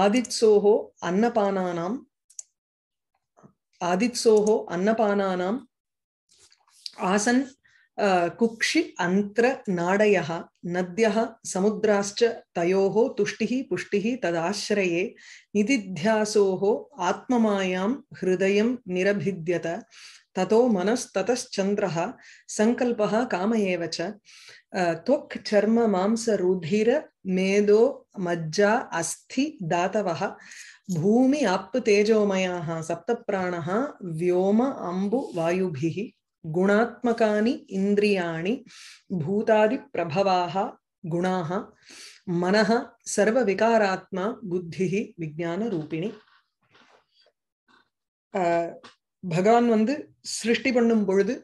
आदित्सोः अन्नपानानाम् आदित्सोः अन्नपानानाम् आसन् कुक्षि अन्त्रनाडयः नद्यः समुद्राश्च तयोः तुष्टिः पुष्टिः तदाश्रये निदिध्यासोः आत्ममायां हृदयं निरभिद्यत ततो मनस्ततश्चन्द्रः सङ्कल्पः काम एव च त्वक् चर्म मांस रुधिर मेदो मज्जा अस्थि दातवः भूमि अप् तेजोमयाः सप्तप्राणः व्योम अम्बु वायुभिः गुणात्मकानि इन्द्रियाणि भूतादिप्रभवाः गुणाः मनः सर्वविकारात्मा बुद्धिः விஜானரூபிணி பகவான் வந்து சிருஷ்டி பண்ணும் பொழுது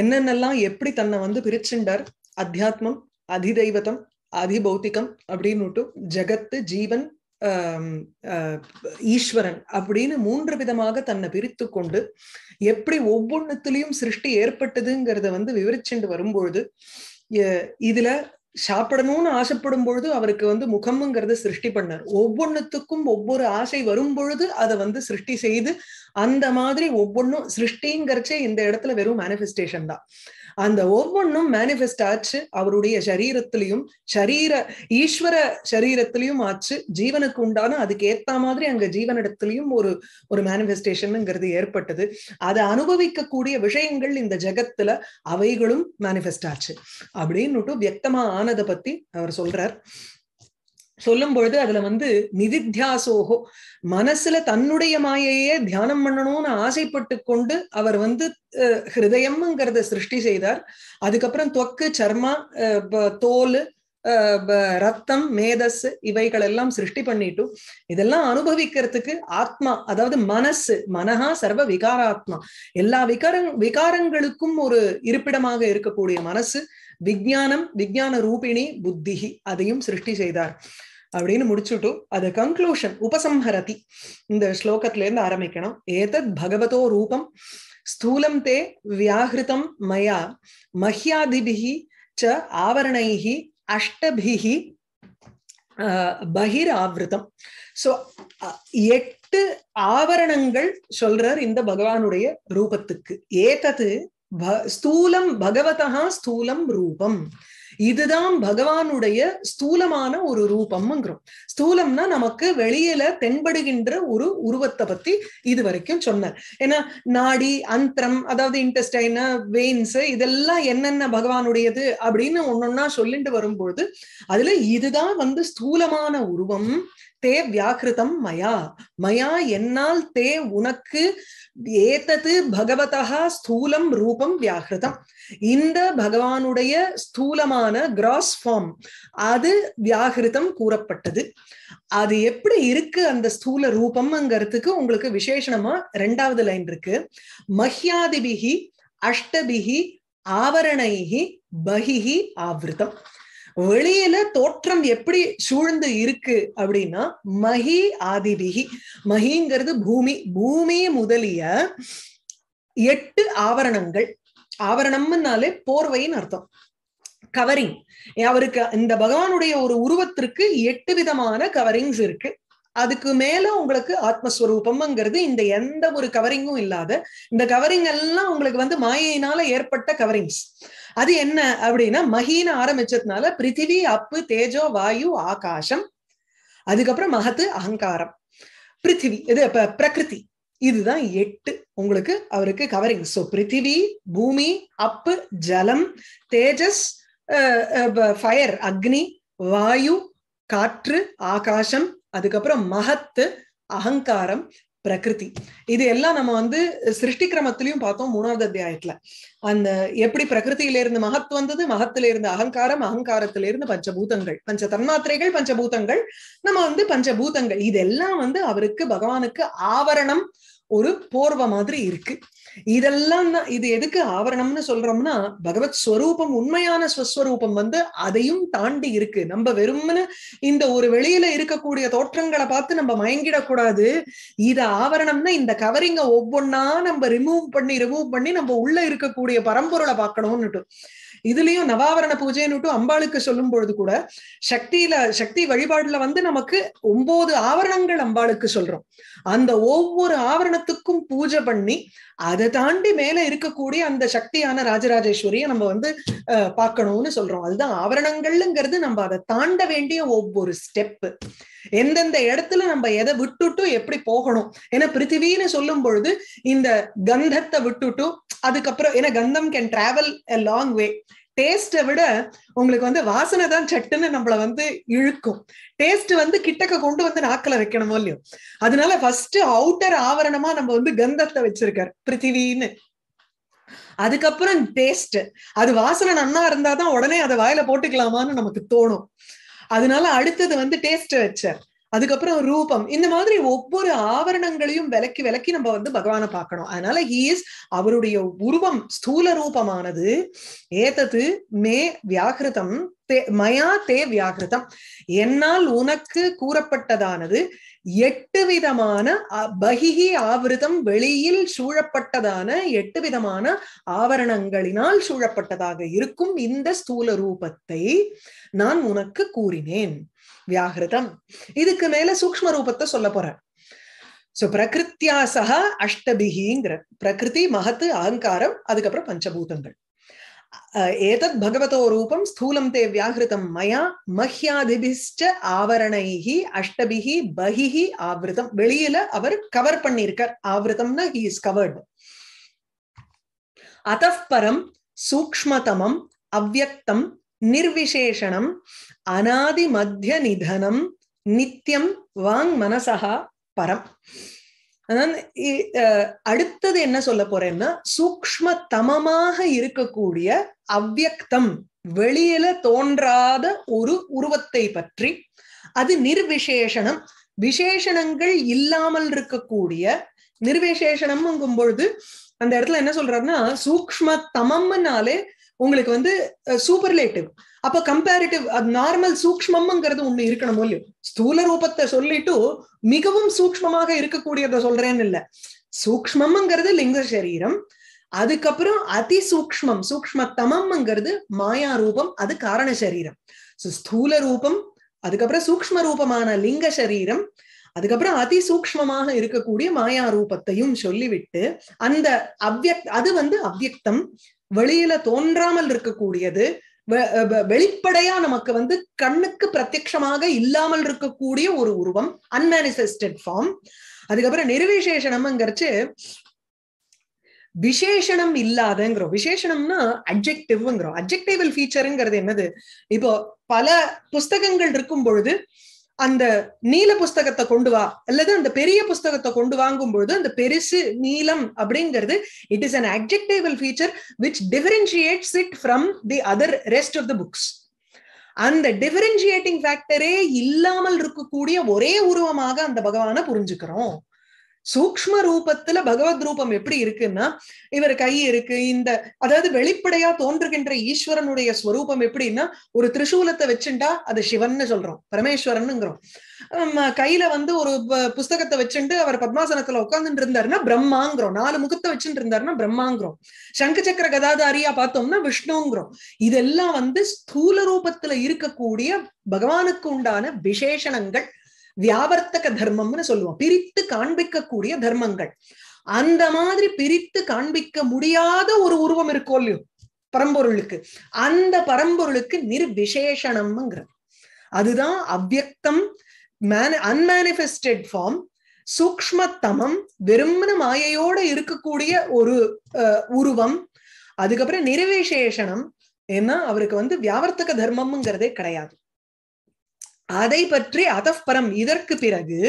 என்னென்னலாம் எப்படி தன்னை வந்து பிரிச்சுண்டார் அத்தியாத்மம் அதிதெய்வத்தம் அதிபௌத்திகம் அப்படின்னு ஜெகத்து ஜீவன் ஈஸ்வரன் அப்படின்னு மூன்று விதமாக தன்னை பிரித்து கொண்டு எப்படி ஒவ்வொன்றுத்திலையும் சிருஷ்டி ஏற்பட்டதுங்கிறத வந்து விவரிச்சுண்டு வரும்பொழுது இதுல சாப்பிடணும்னு ஆசைப்படும் பொழுது அவருக்கு வந்து முகம்ங்கிறத சிருஷ்டி பண்ணார் ஒவ்வொன்றுத்துக்கும் ஒவ்வொரு ஆசை வரும் பொழுது அதை வந்து சிருஷ்டி செய்து அந்த மாதிரி ஒவ்வொன்றும் சிருஷ்டிங்கிறச்சே இந்த இடத்துல வெறும் மேனிபெஸ்டேஷன் தான் அந்த ஒவ்வொன்றும் மேனிஃபெஸ்ட் ஆச்சு அவருடைய சரீரத்திலையும் சரீர ஈஸ்வர சரீரத்திலையும் ஆச்சு ஜீவனுக்கு உண்டான அதுக்கு ஏத்த மாதிரி அங்க ஜீவனிடத்திலையும் ஒரு ஒரு மேனிஃபெஸ்டேஷனுங்கிறது ஏற்பட்டது அதை அனுபவிக்கக்கூடிய விஷயங்கள் இந்த ஜகத்துல அவைகளும் மேனிஃபெஸ்ட் ஆச்சு அப்படின்னுட்டு வியக்தமா ஆனதை பத்தி அவர் சொல்றார் சொல்லும் பொழுது அதுல வந்து நிதித்தியாசோகோ மனசுல தன்னுடைய மாயையே தியானம் பண்ணணும்னு ஆசைப்பட்டு கொண்டு அவர் வந்து ஹிருதயம்ங்கிறத சிருஷ்டி செய்தார் அதுக்கப்புறம் தொக்கு சர்மா தோல் ரத்தம் மேதஸ் இவைகள் எல்லாம் சிருஷ்டி பண்ணிட்டும் இதெல்லாம் அனுபவிக்கிறதுக்கு ஆத்மா அதாவது மனசு மனஹா சர்வ விகாராத்மா எல்லா விகாரங் விகாரங்களுக்கும் ஒரு இருப்பிடமாக இருக்கக்கூடிய மனசு விஜானம் விஜான ரூபிணி புத்திகி அதையும் சிருஷ்டி செய்தார் அப்படின்னு முடிச்சுட்டு அது கன்க்ளூஷன் உபசம்ஹரதி இந்த ஸ்லோகத்துல இருந்து ஆரம்பிக்கணும் ஏதத் பகவதோ ரூபம் ஸ்தூலம் தே வியாகிருதம் மயா மஹ்யாதிபிகி ச ஆவரணைஹி அஷ்டபிஹி பகிர் ஆவிரதம் சோ எட்டு ஆவரணங்கள் சொல்றார் இந்த பகவானுடைய ரூபத்துக்கு ஏதது ஸ்தூலம் பகவதா ஸ்தூலம் ரூபம் இதுதான் பகவானுடைய ஸ்தூலமான ஒரு ரூபம்ங்கிறோம் ஸ்தூலம்னா நமக்கு வெளியில தென்படுகின்ற ஒரு உருவத்தை பத்தி இது வரைக்கும் சொன்னார் ஏன்னா நாடி அந்தரம் அதாவது இன்டெஸ்டைன் வெயின்ஸ் இதெல்லாம் என்னென்ன பகவானுடையது அப்படின்னு ஒன்னொன்னா சொல்லிட்டு வரும்பொழுது அதுல இதுதான் வந்து ஸ்தூலமான உருவம் தே வியாக்கிருதம் மயா மயா என்னால் தே உனக்கு ஏத்தது பகவதா ஸ்தூலம் ரூபம் வியாகிருதம் இந்த பகவானுடைய ஸ்தூலமான கிராஸ் ஃபார்ம் அது வியாகிருதம் கூறப்பட்டது அது எப்படி இருக்கு அந்த ஸ்தூல ரூபம்ங்கிறதுக்கு உங்களுக்கு விசேஷமா ரெண்டாவது லைன் இருக்கு மஹ்யாதிபிகி அஷ்டபிகி ஆவரணைகி பகிஹி ஆவிரதம் வெளியில தோற்றம் எப்படி சூழ்ந்து இருக்கு அப்படின்னா மகி ஆதிபிகி மகிங்கிறது பூமி பூமி முதலிய எட்டு ஆவரணங்கள் ஆவரணம்னாலே போர்வைன்னு அர்த்தம் கவரிங் அவருக்கு இந்த பகவானுடைய ஒரு உருவத்திற்கு எட்டு விதமான கவரிங்ஸ் இருக்கு அதுக்கு மேல உங்களுக்கு ஆத்மஸ்வரூபம்ங்கிறது இந்த எந்த ஒரு கவரிங்கும் இல்லாத இந்த கவரிங் எல்லாம் உங்களுக்கு வந்து மாயினால ஏற்பட்ட கவரிங்ஸ் அது என்ன அப்படின்னா மகீன ஆரம்பிச்சதுனால பிருத்திவி அப்பு தேஜோ வாயு ஆகாசம் அதுக்கப்புறம் மகத்து அகங்காரம் பிருத்திவி இது பிரகிருதி இதுதான் எட்டு உங்களுக்கு அவருக்கு கவரிங் சோ பிருத்திவி பூமி அப்பு ஜலம் தேஜஸ் ஃபயர் அக்னி வாயு காற்று ஆகாசம் அதுக்கப்புறம் மகத்து அகங்காரம் பிரகிருதி இது எல்லாம் நம்ம வந்து சிருஷ்டி கிரமத்திலையும் பார்த்தோம் மூணாவது அத்தியாயத்துல அந்த எப்படி பிரகிருதியில இருந்து மகத் வந்தது மகத்துல இருந்து அகங்காரம் அகங்காரத்துல இருந்து பஞ்சபூதங்கள் பஞ்ச தன்மாத்திரைகள் பஞ்சபூதங்கள் நம்ம வந்து பஞ்சபூதங்கள் இதெல்லாம் வந்து அவருக்கு பகவானுக்கு ஆவரணம் ஒரு போர்வ மாதிரி இருக்கு இதெல்லாம் இது எதுக்கு ஆவரணம்னு சொல்றோம்னா பகவத் ஸ்வரூபம் உண்மையான ஸ்வஸ்வரூபம் வந்து அதையும் தாண்டி இருக்கு நம்ம வெறும்னு இந்த ஒரு வெளியில இருக்கக்கூடிய தோற்றங்களை பார்த்து நம்ம மயங்கிடக்கூடாது இது ஆவரணம்னா இந்த கவரிங்க ஒவ்வொன்னா நம்ம ரிமூவ் பண்ணி ரிமூவ் பண்ணி நம்ம உள்ள இருக்கக்கூடிய பரம்பொருளை பார்க்கணும்னுட்டு இதுலயும் நவாவரண பூஜைன்னு அம்பாளுக்கு சொல்லும் பொழுது கூட சக்தியில சக்தி வழிபாடுல வந்து நமக்கு ஒன்பது ஆவரணங்கள் அம்பாளுக்கு சொல்றோம் அந்த ஒவ்வொரு ஆவரணத்துக்கும் பூஜை பண்ணி அதை தாண்டி மேல இருக்கக்கூடிய அந்த சக்தியான ராஜராஜேஸ்வரிய நம்ம வந்து பார்க்கணும்னு சொல்றோம் அதுதான் ஆவரணங்கள்ங்கிறது நம்ம அதை தாண்ட வேண்டிய ஒவ்வொரு ஸ்டெப்பு எந்தெந்த இடத்துல நம்ம எதை விட்டுட்டு எப்படி போகணும் ஏன்னா பிருத்திவின்னு சொல்லும் பொழுது இந்த கந்தத்தை விட்டுட்டு அதுக்கப்புறம் ஏன்னா கந்தம் can travel a long way டேஸ்ட விட உங்களுக்கு வந்து வாசனை தான் சட்டுன்னு நம்மள வந்து இழுக்கும் டேஸ்ட் வந்து கிட்டக்க கொண்டு வந்து நாக்கல வைக்கணுமோ இல்லையோ அதனால ஃபர்ஸ்ட் அவுட்டர் ஆவரணமா நம்ம வந்து கந்தத்தை வச்சிருக்காரு பிருத்திவின்னு அதுக்கப்புறம் டேஸ்ட் அது வாசனை நன்னா இருந்தாதான் உடனே அதை வாயில போட்டுக்கலாமான்னு நமக்கு தோணும் அதனால அடுத்தது வந்து டேஸ்ட் வச்சர் அதுக்கப்புறம் ரூபம் இந்த மாதிரி ஒவ்வொரு ஆவரணங்களையும் விலக்கி விலக்கி நம்ம வந்து பகவானை பார்க்கணும் அதனால ஹீஸ் அவருடைய உருவம் ஸ்தூல ரூபமானது ஏதது மே வியாகிருதம் மயா தே வியாகிருதம் என்னால் உனக்கு கூறப்பட்டதானது எட்டு விதமான பகிஹி ஆவிரதம் வெளியில் சூழப்பட்டதான எட்டு விதமான ஆவரணங்களினால் சூழப்பட்டதாக இருக்கும் இந்த ஸ்தூல ரூபத்தை நான் உனக்கு கூறினேன் வியாகிருதம் இதுக்கு மேல சூக்ம ரூபத்தை சொல்ல போறேன் சோ பிரகிருத்தியாசா அஷ்டபிகிங்கிற பிரகிருதி மகத்து அகங்காரம் அதுக்கப்புறம் பஞ்சபூதங்கள் ஏதத் பகவதோ ரூபம் ஸ்தூலம் தே व्याहृतं மயா மஹ்யாதிபிஷ்ட ஆவரணைஹி அஷ்டபிஹி பகிஹி ஆவிரதம் வெளியில அவர் கவர் பண்ணியிருக்கார் ஆவிரதம்னா ஹி இஸ் கவர்ட் அத்தப்பரம் சூக்மதமம் அவ்வக்தம் நிர்விசேஷணம் அநாதி மத்திய நிதனம் நித்தியம் வாங் மனசா பரம் அதனால அடுத்தது என்ன சொல்ல போறேன்னா சூக்ம தமமாக இருக்கக்கூடிய அவ்வக்தம் வெளியில தோன்றாத ஒரு உருவத்தை பற்றி அது நிர்விசேஷனம் விசேஷணங்கள் இல்லாமல் இருக்கக்கூடிய நிர்விசேஷனம் பொழுது அந்த இடத்துல என்ன சொல்றாருன்னா சூக்ம தமம்னாலே உங்களுக்கு வந்து சூப்பர்லேட்டிவ் அப்ப கம்பேரிட்டிவ் அது நார்மல் சூக்மம்ங்கிறது ஒண்ணு இருக்கணும் போல ஸ்தூல ரூபத்தை சொல்லிட்டு மிகவும் சூக்மமாக இருக்கக்கூடியத சொல்றேன்னு இல்ல சூக்மம்ங்கிறது லிங்க சரீரம் அதுக்கப்புறம் அதி சூக்மம் சூக்மத்தமம்ங்கிறது மாயா ரூபம் அது காரண சரீரம் ஸ்தூல ரூபம் அதுக்கப்புறம் சூக்ம ரூபமான லிங்க சரீரம் அதுக்கப்புறம் அதி சூக்மமாக இருக்கக்கூடிய மாயா ரூபத்தையும் சொல்லிவிட்டு அந்த அவ்வியக் அது வந்து அவ்வியக்தம் வெளியில தோன்றாமல் இருக்கக்கூடியது வெளிப்படையா நமக்கு வந்து கண்ணுக்கு பிரத்யமாக இல்லாமல் இருக்கக்கூடிய ஒரு உருவம் அன்மேனிசெஸ்ட் ஃபார்ம் அதுக்கப்புறம் நிர்விசேஷனம்ங்கிறச்சு விசேஷனம் இல்லாதங்கிறோம் விசேஷனம்னா அப்ஜெக்டிவ்ங்கிறோம் அப்ஜெக்டிவல் ஃபீச்சருங்கிறது என்னது இப்போ பல புஸ்தகங்கள் இருக்கும் பொழுது அந்த நீல புஸ்தகத்தை கொண்டு வா அல்லது அந்த பெரிய புஸ்தகத்தை கொண்டு வாங்கும் பொழுது அந்த பெருசு நீலம் அப்படிங்கிறது it is an objectable feature which differentiates it from the other rest of the books அந்த டிஃபரென்ஷியேட்டிங் ஃபேக்டரே இல்லாமல் இருக்கக்கூடிய ஒரே உருவமாக அந்த பகவான புரிஞ்சுக்கிறோம் சூக்ம ரூபத்துல பகவத் ரூபம் எப்படி இருக்குன்னா இவர் கை இருக்கு இந்த அதாவது வெளிப்படையா தோன்றுகின்ற ஈஸ்வரனுடைய ஸ்வரூபம் எப்படின்னா ஒரு திரிசூலத்தை வச்சுண்டா அது சிவன் சொல்றோம் பரமேஸ்வரன்ங்கிறோம் கையில வந்து ஒரு புஸ்தகத்தை வச்சுட்டு அவர் பத்மாசனத்துல உட்காந்துட்டு இருந்தாருன்னா பிரம்மாங்கிறோம் நாலு முகத்தை வச்சுட்டு இருந்தாருன்னா பிரம்மாங்கிறோம் சங்கு சக்கர கதாதாரியா பார்த்தோம்னா விஷ்ணுங்கிறோம் இதெல்லாம் வந்து ஸ்தூல ரூபத்துல இருக்கக்கூடிய பகவானுக்கு உண்டான விசேஷணங்கள் வியாவர்த்தக தர்மம்னு சொல்லுவோம் பிரித்து காண்பிக்கக்கூடிய தர்மங்கள் அந்த மாதிரி பிரித்து காண்பிக்க முடியாத ஒரு உருவம் இருக்கோ இல்லையோ பரம்பொருளுக்கு அந்த பரம்பொருளுக்கு நிர்விசேஷணம்ங்கிறது அதுதான் அவ்வக்தம் அன்மேனிஃபெஸ்டட் ஃபார்ம் சூக்மத்தமம் வெறும்னு மாயையோட இருக்கக்கூடிய ஒரு உருவம் அதுக்கப்புறம் நிர்விசேஷனம் ஏன்னா அவருக்கு வந்து வியாவர்த்தக தர்மம்ங்கிறதே கிடையாது அதை பற்றி அதப்பரம் இதற்கு பிறகு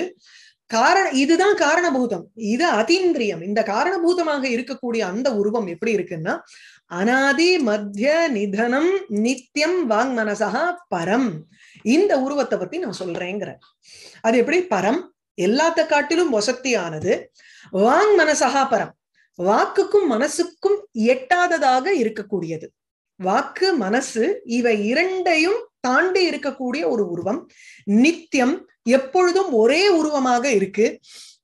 காரண இதுதான் காரணபூதம் இது அதீந்திரியம் இந்த காரணபூதமாக இருக்கக்கூடிய அந்த உருவம் எப்படி இருக்குன்னா அனாதி மத்திய நிதனம் நித்தியம் வாங் மனசா பரம் இந்த உருவத்தை பத்தி நான் சொல்றேங்கிற அது எப்படி பரம் எல்லாத்த காட்டிலும் வசத்தியானது வாங் மனசகா பரம் வாக்குக்கும் மனசுக்கும் எட்டாததாக இருக்கக்கூடியது வாக்கு மனசு இவை இரண்டையும் தாண்டி இருக்கக்கூடிய ஒரு உருவம் நித்தியம் எப்பொழுதும் ஒரே உருவமாக இருக்கு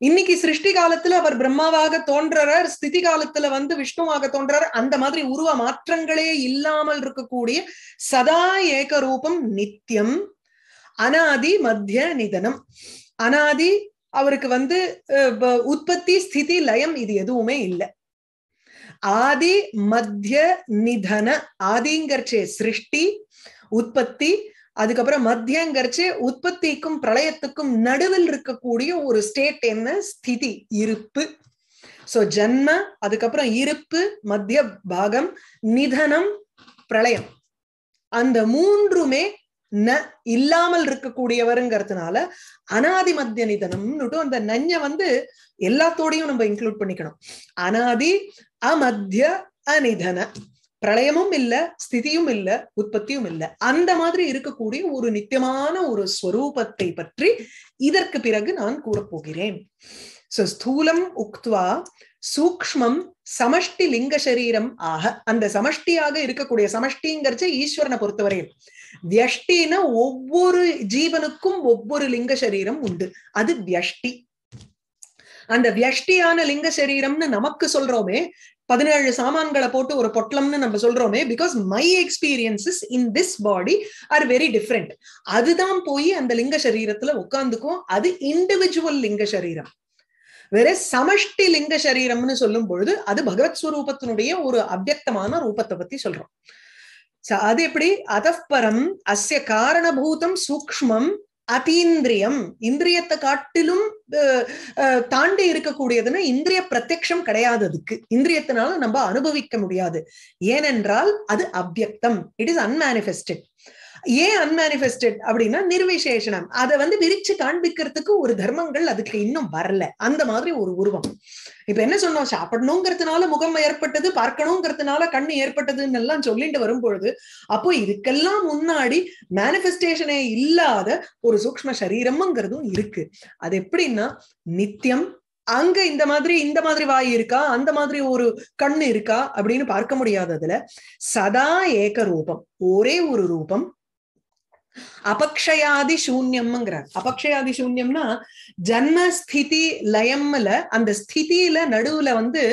இன்னைக்கு சிருஷ்டி காலத்துல அவர் பிரம்மாவாக தோன்றார் ஸ்திதி காலத்துல வந்து விஷ்ணுவாக தோன்றார் அந்த மாதிரி உருவ மாற்றங்களே இல்லாமல் இருக்கக்கூடிய சதா ஏக ரூபம் நித்தியம் அனாதி மத்திய நிதனம் அனாதி அவருக்கு வந்து உற்பத்தி ஸ்திதி லயம் இது எதுவுமே இல்லை ஆதி மத்திய நிதன ஆதிங்கர்ச்சே சிருஷ்டி உற்பத்தி அதுக்கப்புறம் மத்தியங்கரிச்சு உற்பத்திக்கும் பிரளயத்துக்கும் நடுவில் இருக்கக்கூடிய ஒரு ஸ்டேட் என்ன ஸ்திதி இருப்பு சோ ஜன்ம அதுக்கப்புறம் இருப்பு மத்திய பாகம் நிதனம் பிரளயம் அந்த மூன்றுமே ந இல்லாமல் இருக்கக்கூடியவருங்கிறதுனால அனாதி மத்திய நிதனம்னுட்டும் அந்த நஞ்ச வந்து எல்லாத்தோடையும் நம்ம இன்க்ளூட் பண்ணிக்கணும் அனாதி அமத்திய அனிதன பிரளயமும் இல்ல ஸ்திதியும் இல்ல உற்பத்தியும் இல்ல அந்த மாதிரி இருக்கக்கூடிய ஒரு நித்தியமான ஒரு ஸ்வரூபத்தை பற்றி இதற்கு பிறகு நான் கூறப்போகிறேன் போகிறேன் சோ ஸ்தூலம் உக்துவா சூக்மம் சமஷ்டி லிங்க சரீரம் ஆக அந்த சமஷ்டியாக இருக்கக்கூடிய சமஷ்டிங்கிறச்ச ஈஸ்வரனை பொறுத்தவரை வியஷ்டின்னா ஒவ்வொரு ஜீவனுக்கும் ஒவ்வொரு லிங்க சரீரம் உண்டு அது வியஷ்டி அந்த வியஷ்டியான லிங்க சரீரம்னு நமக்கு சொல்றோமே பதினேழு சாமான்களை போட்டு ஒரு பொட்டலம்னு நம்ம சொல்றோமே because my experiences in this body are very different அதுதான் போய் அந்த லிங்க சரீரத்துல உட்காந்துக்கும் அது இண்டிவிஜுவல் லிங்க சரீரம் வேற சமஷ்டி லிங்க சரீரம்னு சொல்லும் பொழுது அது பகவத் ஸ்வரூபத்தினுடைய ஒரு அவ்வக்தமான ரூபத்தை பத்தி சொல்றோம் அது எப்படி அதப்பரம் அஸ்ய காரணபூதம் சூக்மம் அதீந்திரியம் இந்திரியத்தை காட்டிலும் தாண்டி இருக்கக்கூடியதுன்னா இந்திரிய பிரத்யம் கிடையாது அதுக்கு இந்திரியத்தினால நம்ம அனுபவிக்க முடியாது ஏனென்றால் அது அவ்வியக்தம் இட் இஸ் அன்மேனிஃபெஸ்டட் ஏன் அன்மேனிஃபெஸ்டட் அப்படின்னா நிர்விசேஷனம் அதை வந்து விரிச்சு காண்பிக்கிறதுக்கு ஒரு தர்மங்கள் அதுக்கு இன்னும் வரல அந்த மாதிரி ஒரு உருவம் இப்ப என்ன சொன்னோம் சாப்பிடணுங்கிறதுனால முகம் ஏற்பட்டது பார்க்கணுங்கிறதுனால கண்ணு ஏற்பட்டதுன்னு எல்லாம் சொல்லிட்டு வரும்பொழுது அப்போ இதுக்கெல்லாம் முன்னாடி மேனிபெஸ்டேஷனே இல்லாத ஒரு சூக்ம சரீரம்ங்கிறதும் இருக்கு அது எப்படின்னா நித்தியம் அங்க இந்த மாதிரி இந்த மாதிரி வாய் இருக்கா அந்த மாதிரி ஒரு கண் இருக்கா அப்படின்னு பார்க்க முடியாததுல சதா ஏக ரூபம் ஒரே ஒரு ரூபம் அபக்ஷயாதி சூன்யம்ங்கிறார் அபக்ஷயாதி சூன்யம்னா ஜன்மஸ்திதி ஸ்திதி லயம்ல அந்த ஸ்திதியில நடுவுல வந்து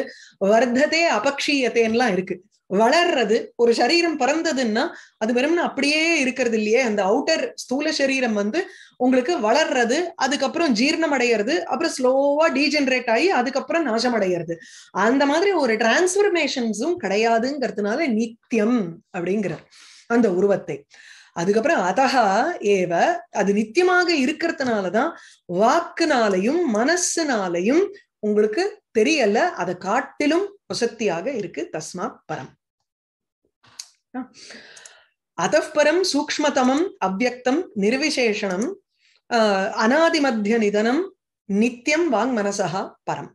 வர்த்ததே அபக்ஷீயத்தேன்லாம் இருக்கு வளர்றது ஒரு சரீரம் பிறந்ததுன்னா அது வெறும்னு அப்படியே இருக்கிறது இல்லையே அந்த அவுட்டர் ஸ்தூல சரீரம் வந்து உங்களுக்கு வளர்றது அதுக்கப்புறம் ஜீர்ணம் அடையிறது அப்புறம் ஸ்லோவா டீஜென்ரேட் ஆகி அதுக்கப்புறம் நாசம் அடைகிறது அந்த மாதிரி ஒரு டிரான்ஸ்பர்மேஷன்ஸும் கிடையாதுங்கிறதுனால நித்தியம் அப்படிங்கிற அந்த உருவத்தை அதுக்கப்புறம் அதகா ஏவ அது நித்தியமாக இருக்கிறதுனாலதான் வாக்குனாலையும் மனசுனாலையும் உங்களுக்கு தெரியல அதை காட்டிலும் பிரசக்தியாக இருக்கு தஸ்மா பரம் அதப்பரம் சூக்மதமம் அவ்வக்தம் நிர்விசேஷனம் அநாதிமத்திய நிதனம் நித்தியம் வாங் மனசா பரம்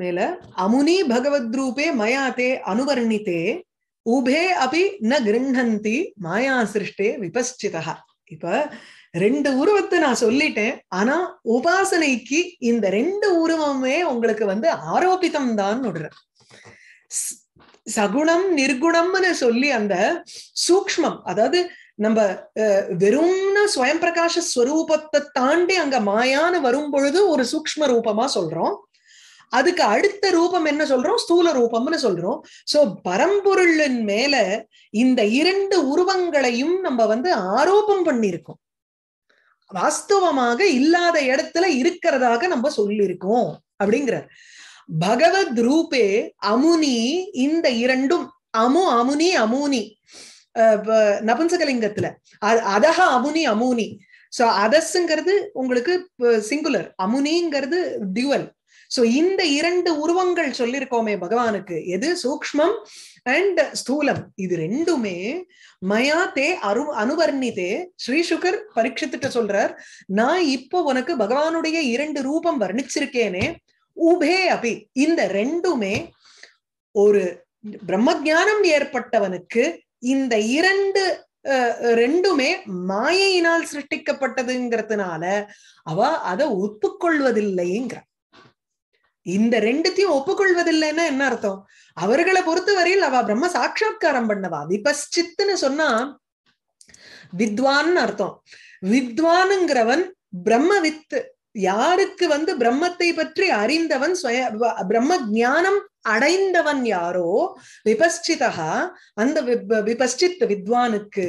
மேல அமுனி பகவத் ரூபே மயாதே அனுவர்ணித்தே உபே அபி ந கிருண்ணந்தி மாயா சிருஷ்டே விபஸ்சிதா இப்ப ரெண்டு உருவத்தை நான் சொல்லிட்டேன் ஆனா உபாசனைக்கு இந்த ரெண்டு உருவமே உங்களுக்கு வந்து ஆரோபிதம் தான் விடுறேன் சகுணம் நிர்குணம்னு சொல்லி அந்த சூக்மம் அதாவது நம்ம வெறும்னா ஸ்வயம் பிரகாஷ ஸ்வரூபத்தை தாண்டி அங்க மாயான்னு வரும் பொழுது ஒரு சூக்ம ரூபமா சொல்றோம் அதுக்கு அடுத்த ரூபம் என்ன சொல்றோம் ஸ்தூல ரூபம்னு சொல்றோம் சோ பரம்பொருளின் மேல இந்த இரண்டு உருவங்களையும் நம்ம வந்து ஆரோபம் பண்ணிருக்கோம் வாஸ்தவமாக இல்லாத இடத்துல இருக்கிறதாக நம்ம சொல்லியிருக்கோம் அப்படிங்கிறார் பகவத் ரூபே அமுனி இந்த இரண்டும் அமு அமுனி அமுனி நபுன்சகலிங்கத்துல அதக அமுனி அமுனி சோ அதஸ்ங்கிறது உங்களுக்கு சிங்குலர் அமுனிங்கிறது டியூவல் சோ இந்த இரண்டு உருவங்கள் சொல்லியிருக்கோமே பகவானுக்கு எது சூக்மம் அண்ட் ஸ்தூலம் இது ரெண்டுமே மயா தே அரு அனுவர்ணிதே ஸ்ரீசுகர் பரீட்சித்துட்ட சொல்றார் நான் இப்போ உனக்கு பகவானுடைய இரண்டு ரூபம் வர்ணிச்சிருக்கேனே உபே அபி இந்த ரெண்டுமே ஒரு ஜானம் ஏற்பட்டவனுக்கு இந்த இரண்டு ரெண்டுமே மாயையினால் சிருஷ்டிக்கப்பட்டதுங்கிறதுனால அவ அதை ஒப்புக்கொள்வதில்லைங்கிற இந்த ரெண்டுத்தையும் ஒப்புக்கொள்வதில்லைன்னா என்ன அர்த்தம் அவர்களை பொறுத்தவரையில் அவ பிரம்ம சாட்சா்காரம் பண்ணவா விபஸ்சித்துன்னு சொன்னா வித்வான் அர்த்தம் வித்வானுங்கிறவன் பிரம்ம வித்து யாருக்கு வந்து பிரம்மத்தை பற்றி அறிந்தவன் சுய பிரம்ம ஜானம் அடைந்தவன் யாரோ விபஸ்சிதா அந்த விபஸ்சித் வித்வானுக்கு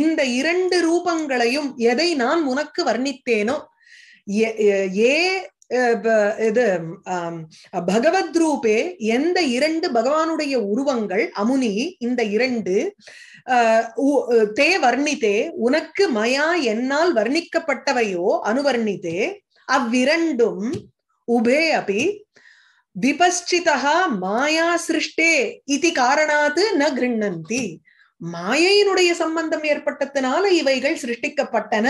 இந்த இரண்டு ரூபங்களையும் எதை நான் உனக்கு வர்ணித்தேனோ ஏ இது பகவத் ரூபே எந்த இரண்டு பகவானுடைய உருவங்கள் அமுனி இந்த இரண்டு தே வர்ணித்தே உனக்கு மயா என்னால் வர்ணிக்கப்பட்டவையோ அனுவர்ணித்தே அவ்விரண்டும் உபே அபி விபஸ்டிதா மாயா சிருஷ்டே இது காரணாத்து ந கிருண்ணந்தி மாயையினுடைய சம்பந்தம் ஏற்பட்டதுனால இவைகள் சிருஷ்டிக்கப்பட்டன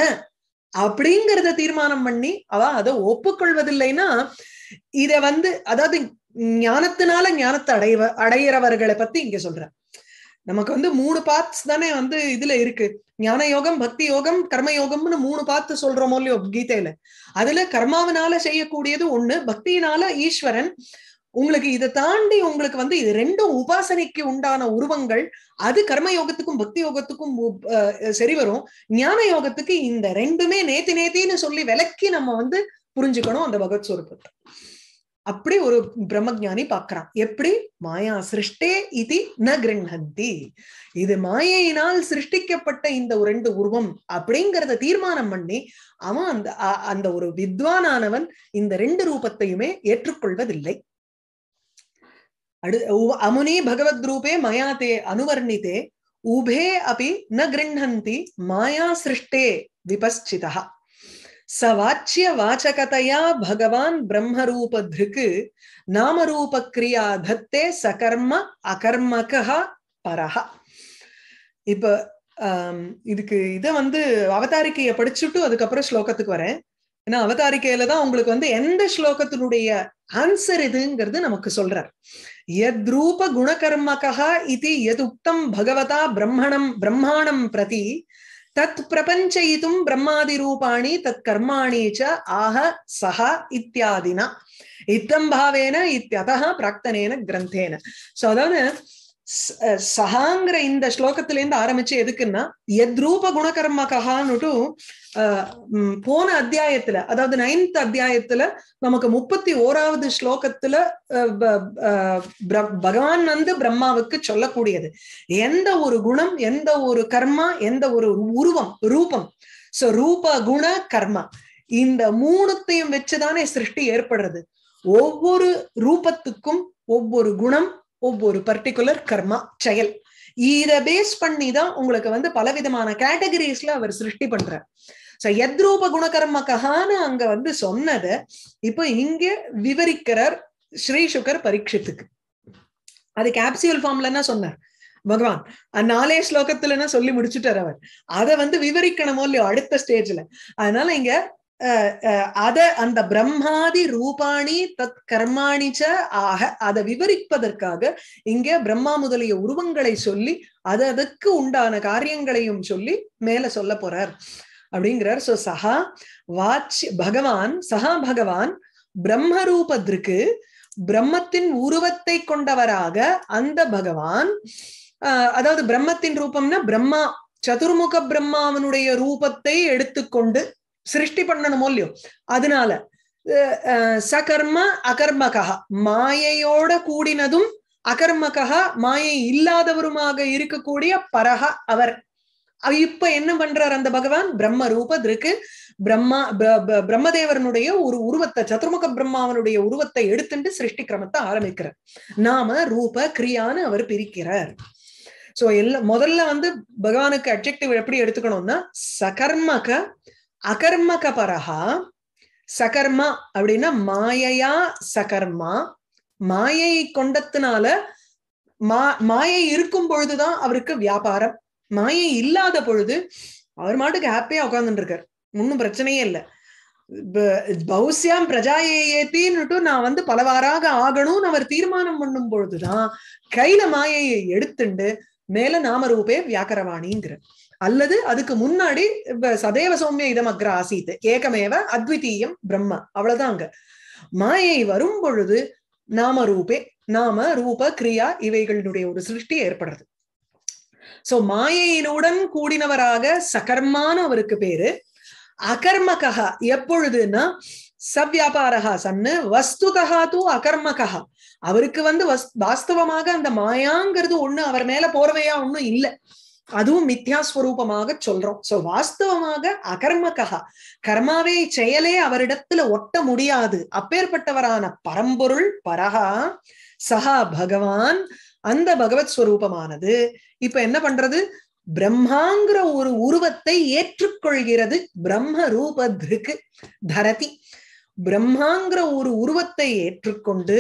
அப்படிங்கறத தீர்மானம் பண்ணி அவ அதை ஒப்புக்கொள்வதில்லைன்னா இத வந்து அதாவது ஞானத்தினால ஞானத்தை அடைவ அடையிறவர்களை பத்தி இங்க சொல்ற நமக்கு வந்து மூணு பாத்ஸ் தானே வந்து இதுல இருக்கு ஞான யோகம் பக்தி யோகம் கர்ம யோகம்னு மூணு பார்த்து சொல்றோமோ இல்லையோ கீதையில அதுல கர்மாவனால செய்யக்கூடியது ஒண்ணு பக்தியினால ஈஸ்வரன் உங்களுக்கு இதை தாண்டி உங்களுக்கு வந்து இது ரெண்டும் உபாசனைக்கு உண்டான உருவங்கள் அது கர்ம யோகத்துக்கும் பக்தி யோகத்துக்கும் சரி வரும் ஞான யோகத்துக்கு இந்த ரெண்டுமே நேத்தி நேத்தின்னு சொல்லி விலக்கி நம்ம வந்து புரிஞ்சுக்கணும் அந்த பகத் சுரூபத்தை அப்படி ஒரு பிரம்மஜானி பாக்குறான் எப்படி மாயா சிருஷ்டே இது ந கிரண்ஹந்தி இது மாயையினால் சிருஷ்டிக்கப்பட்ட இந்த ஒரு ரெண்டு உருவம் அப்படிங்கிறத தீர்மானம் பண்ணி அவன் அந்த அந்த ஒரு வித்வானவன் இந்த ரெண்டு ரூபத்தையுமே ஏற்றுக்கொள்வதில்லை अमुनि भगवद्रूपे मया ते अनुवर्णिते उभे अपि न गृह्णन्ति माया सृष्टे विपश्चितः सवाच्य वाचकतया भगवान् ब्रह्मरूपधृक् नामरूपक्रिया धत्ते सकर्म अकर्मकः பரஹ இப்ப இதுக்கு இதை வந்து அவதாரிக்கையை படிச்சுட்டு அதுக்கப்புறம் ஸ்லோகத்துக்கு வரேன் ஏன்னா அவதாரிக்கையில தான் உங்களுக்கு வந்து எந்த ஸ்லோகத்தினுடைய ஆன்சர் இதுங்கிறது நமக்கு சொல்றார் எத்ரூப குணகர்மகா இது எதுக்தம் பகவதா பிரம்மணம் பிரம்மாணம் பிரதி தத் பிரபஞ்சயிதும் பிரம்மாதி ரூபாணி தத் கர்மாணி ச ஆஹ சஹ இத்தியாதினா இத்தம் பாவேன இத்தியதா பிராக்தனேன கிரந்தேன சோ அதாவது சஹாங்கிற இந்த இருந்து ஆரம்பிச்சு எதுக்குன்னா எத்ரூப குணகர்ம கஹான்னு போன அத்தியாயத்துல அதாவது நைன்த் அத்தியாயத்துல நமக்கு முப்பத்தி ஓராவது ஸ்லோகத்துல பகவான் வந்து பிரம்மாவுக்கு சொல்லக்கூடியது எந்த ஒரு குணம் எந்த ஒரு கர்மா எந்த ஒரு உருவம் ரூபம் சோ ரூப குண கர்மா இந்த மூணுத்தையும் வச்சுதானே சிருஷ்டி ஏற்படுறது ஒவ்வொரு ரூபத்துக்கும் ஒவ்வொரு குணம் ஒவ்வொரு பர்டிகுலர் கர்மா செயல் இத பேஸ் பண்ணி தான் உங்களுக்கு வந்து பலவிதமான கேட்டகரிஸ்ல அவர் சிருஷ்டி பண்றார் சோ எத்ரூப குணகர்மக்கான அங்க வந்து சொன்னது இப்போ இங்க விவரிக்கிறார் ஸ்ரீசுகர் பரீட்சத்துக்கு அது கேப்சியூல் ஃபார்ம்ல என்ன சொன்னார் பகவான் நாலே ஸ்லோகத்துலன்னா சொல்லி முடிச்சுட்டார் அவர் அதை வந்து விவரிக்கணுமோ இல்லையோ அடுத்த ஸ்டேஜ்ல அதனால இங்க அத அந்த பிரம்மாதி ரூபாணி தத் கர்மாணி ஆக அதை விவரிப்பதற்காக இங்க பிரம்மா முதலிய உருவங்களை சொல்லி அது அதுக்கு உண்டான காரியங்களையும் சொல்லி மேல சொல்ல போறார் அப்படிங்கிறார் சோ சஹா வாட்ச் பகவான் சஹா பகவான் பிரம்ம ரூபத்திற்கு பிரம்மத்தின் உருவத்தை கொண்டவராக அந்த பகவான் அதாவது பிரம்மத்தின் ரூபம்னா பிரம்மா சதுர்முக பிரம்மாவனுடைய ரூபத்தை எடுத்துக்கொண்டு சிருஷ்டி பண்ணணும் இல்லையோ அதனால சகர்ம அகர்மகா மாயையோட கூடினதும் அகர்மகா மாயை இல்லாதவருமாக இருக்கக்கூடிய பரக அவர் இப்ப என்ன பண்றார் அந்த பகவான் பிரம்ம ரூபத்திற்கு பிரம்மா பிரம்மதேவனுடைய ஒரு உருவத்தை சதுர்முக பிரம்மாவனுடைய உருவத்தை எடுத்துட்டு சிருஷ்டி கிரமத்தை ஆரம்பிக்கிறார் நாம ரூப கிரியான்னு அவர் பிரிக்கிறார் சோ எல்லாம் முதல்ல வந்து பகவானுக்கு அப்ஜெக்டிவ் எப்படி எடுத்துக்கணும்னா சகர்மக அகர்மக பரஹா சகர்மா அப்படின்னா மாயையா சகர்மா மாயை கொண்டதுனால மா மாயை இருக்கும் பொழுதுதான் அவருக்கு வியாபாரம் மாயை இல்லாத பொழுது அவர் மாட்டுக்கு ஹாப்பியா உட்காந்துட்டு இருக்கார் ஒன்னும் பிரச்சனையே இல்லை பௌசியாம் பிரஜாயேத்தின்னுட்டு நான் வந்து பலவாறாக ஆகணும்னு அவர் தீர்மானம் பண்ணும் பொழுதுதான் கையில மாயையை எடுத்துண்டு மேல நாம ரூபே வியாக்கரவாணிங்கிற அல்லது அதுக்கு முன்னாடி சதேவ சௌமிய இதம் அக்ர ஆசீத் ஏகமேவ அத்விதீயம் பிரம்ம அவ்வளவுதான் அங்க மாயை வரும் பொழுது நாம ரூபே நாம ரூப கிரியா இவைகளினுடைய ஒரு சிருஷ்டி ஏற்படுறது சோ மாயையினுடன் கூடினவராக சகர்மானவருக்கு அவருக்கு பேரு அகர்மகா எப்பொழுதுன்னா சவ்வியாபாரகா சன்னு வஸ்துதா தூ அகர்மகா அவருக்கு வந்து வஸ் வாஸ்தவமாக அந்த மாயாங்கிறது ஒண்ணு அவர் மேல போறவையா ஒண்ணும் இல்லை அதுவும் மித்யாஸ்வரூபமாக சொல்றோம் சோ வாஸ்தவமாக அகர்மகா கர்மாவே செயலே அவரிடத்துல ஒட்ட முடியாது அப்பேற்பட்டவரான பரம்பொருள் பரகா சஹா பகவான் அந்த பகவத் ஸ்வரூபமானது இப்ப என்ன பண்றது பிரம்மாங்கிற ஒரு உருவத்தை ஏற்றுக்கொள்கிறது பிரம்ம ரூபத்திற்கு தரதி பிரம்மாங்கிற ஒரு உருவத்தை ஏற்றுக்கொண்டு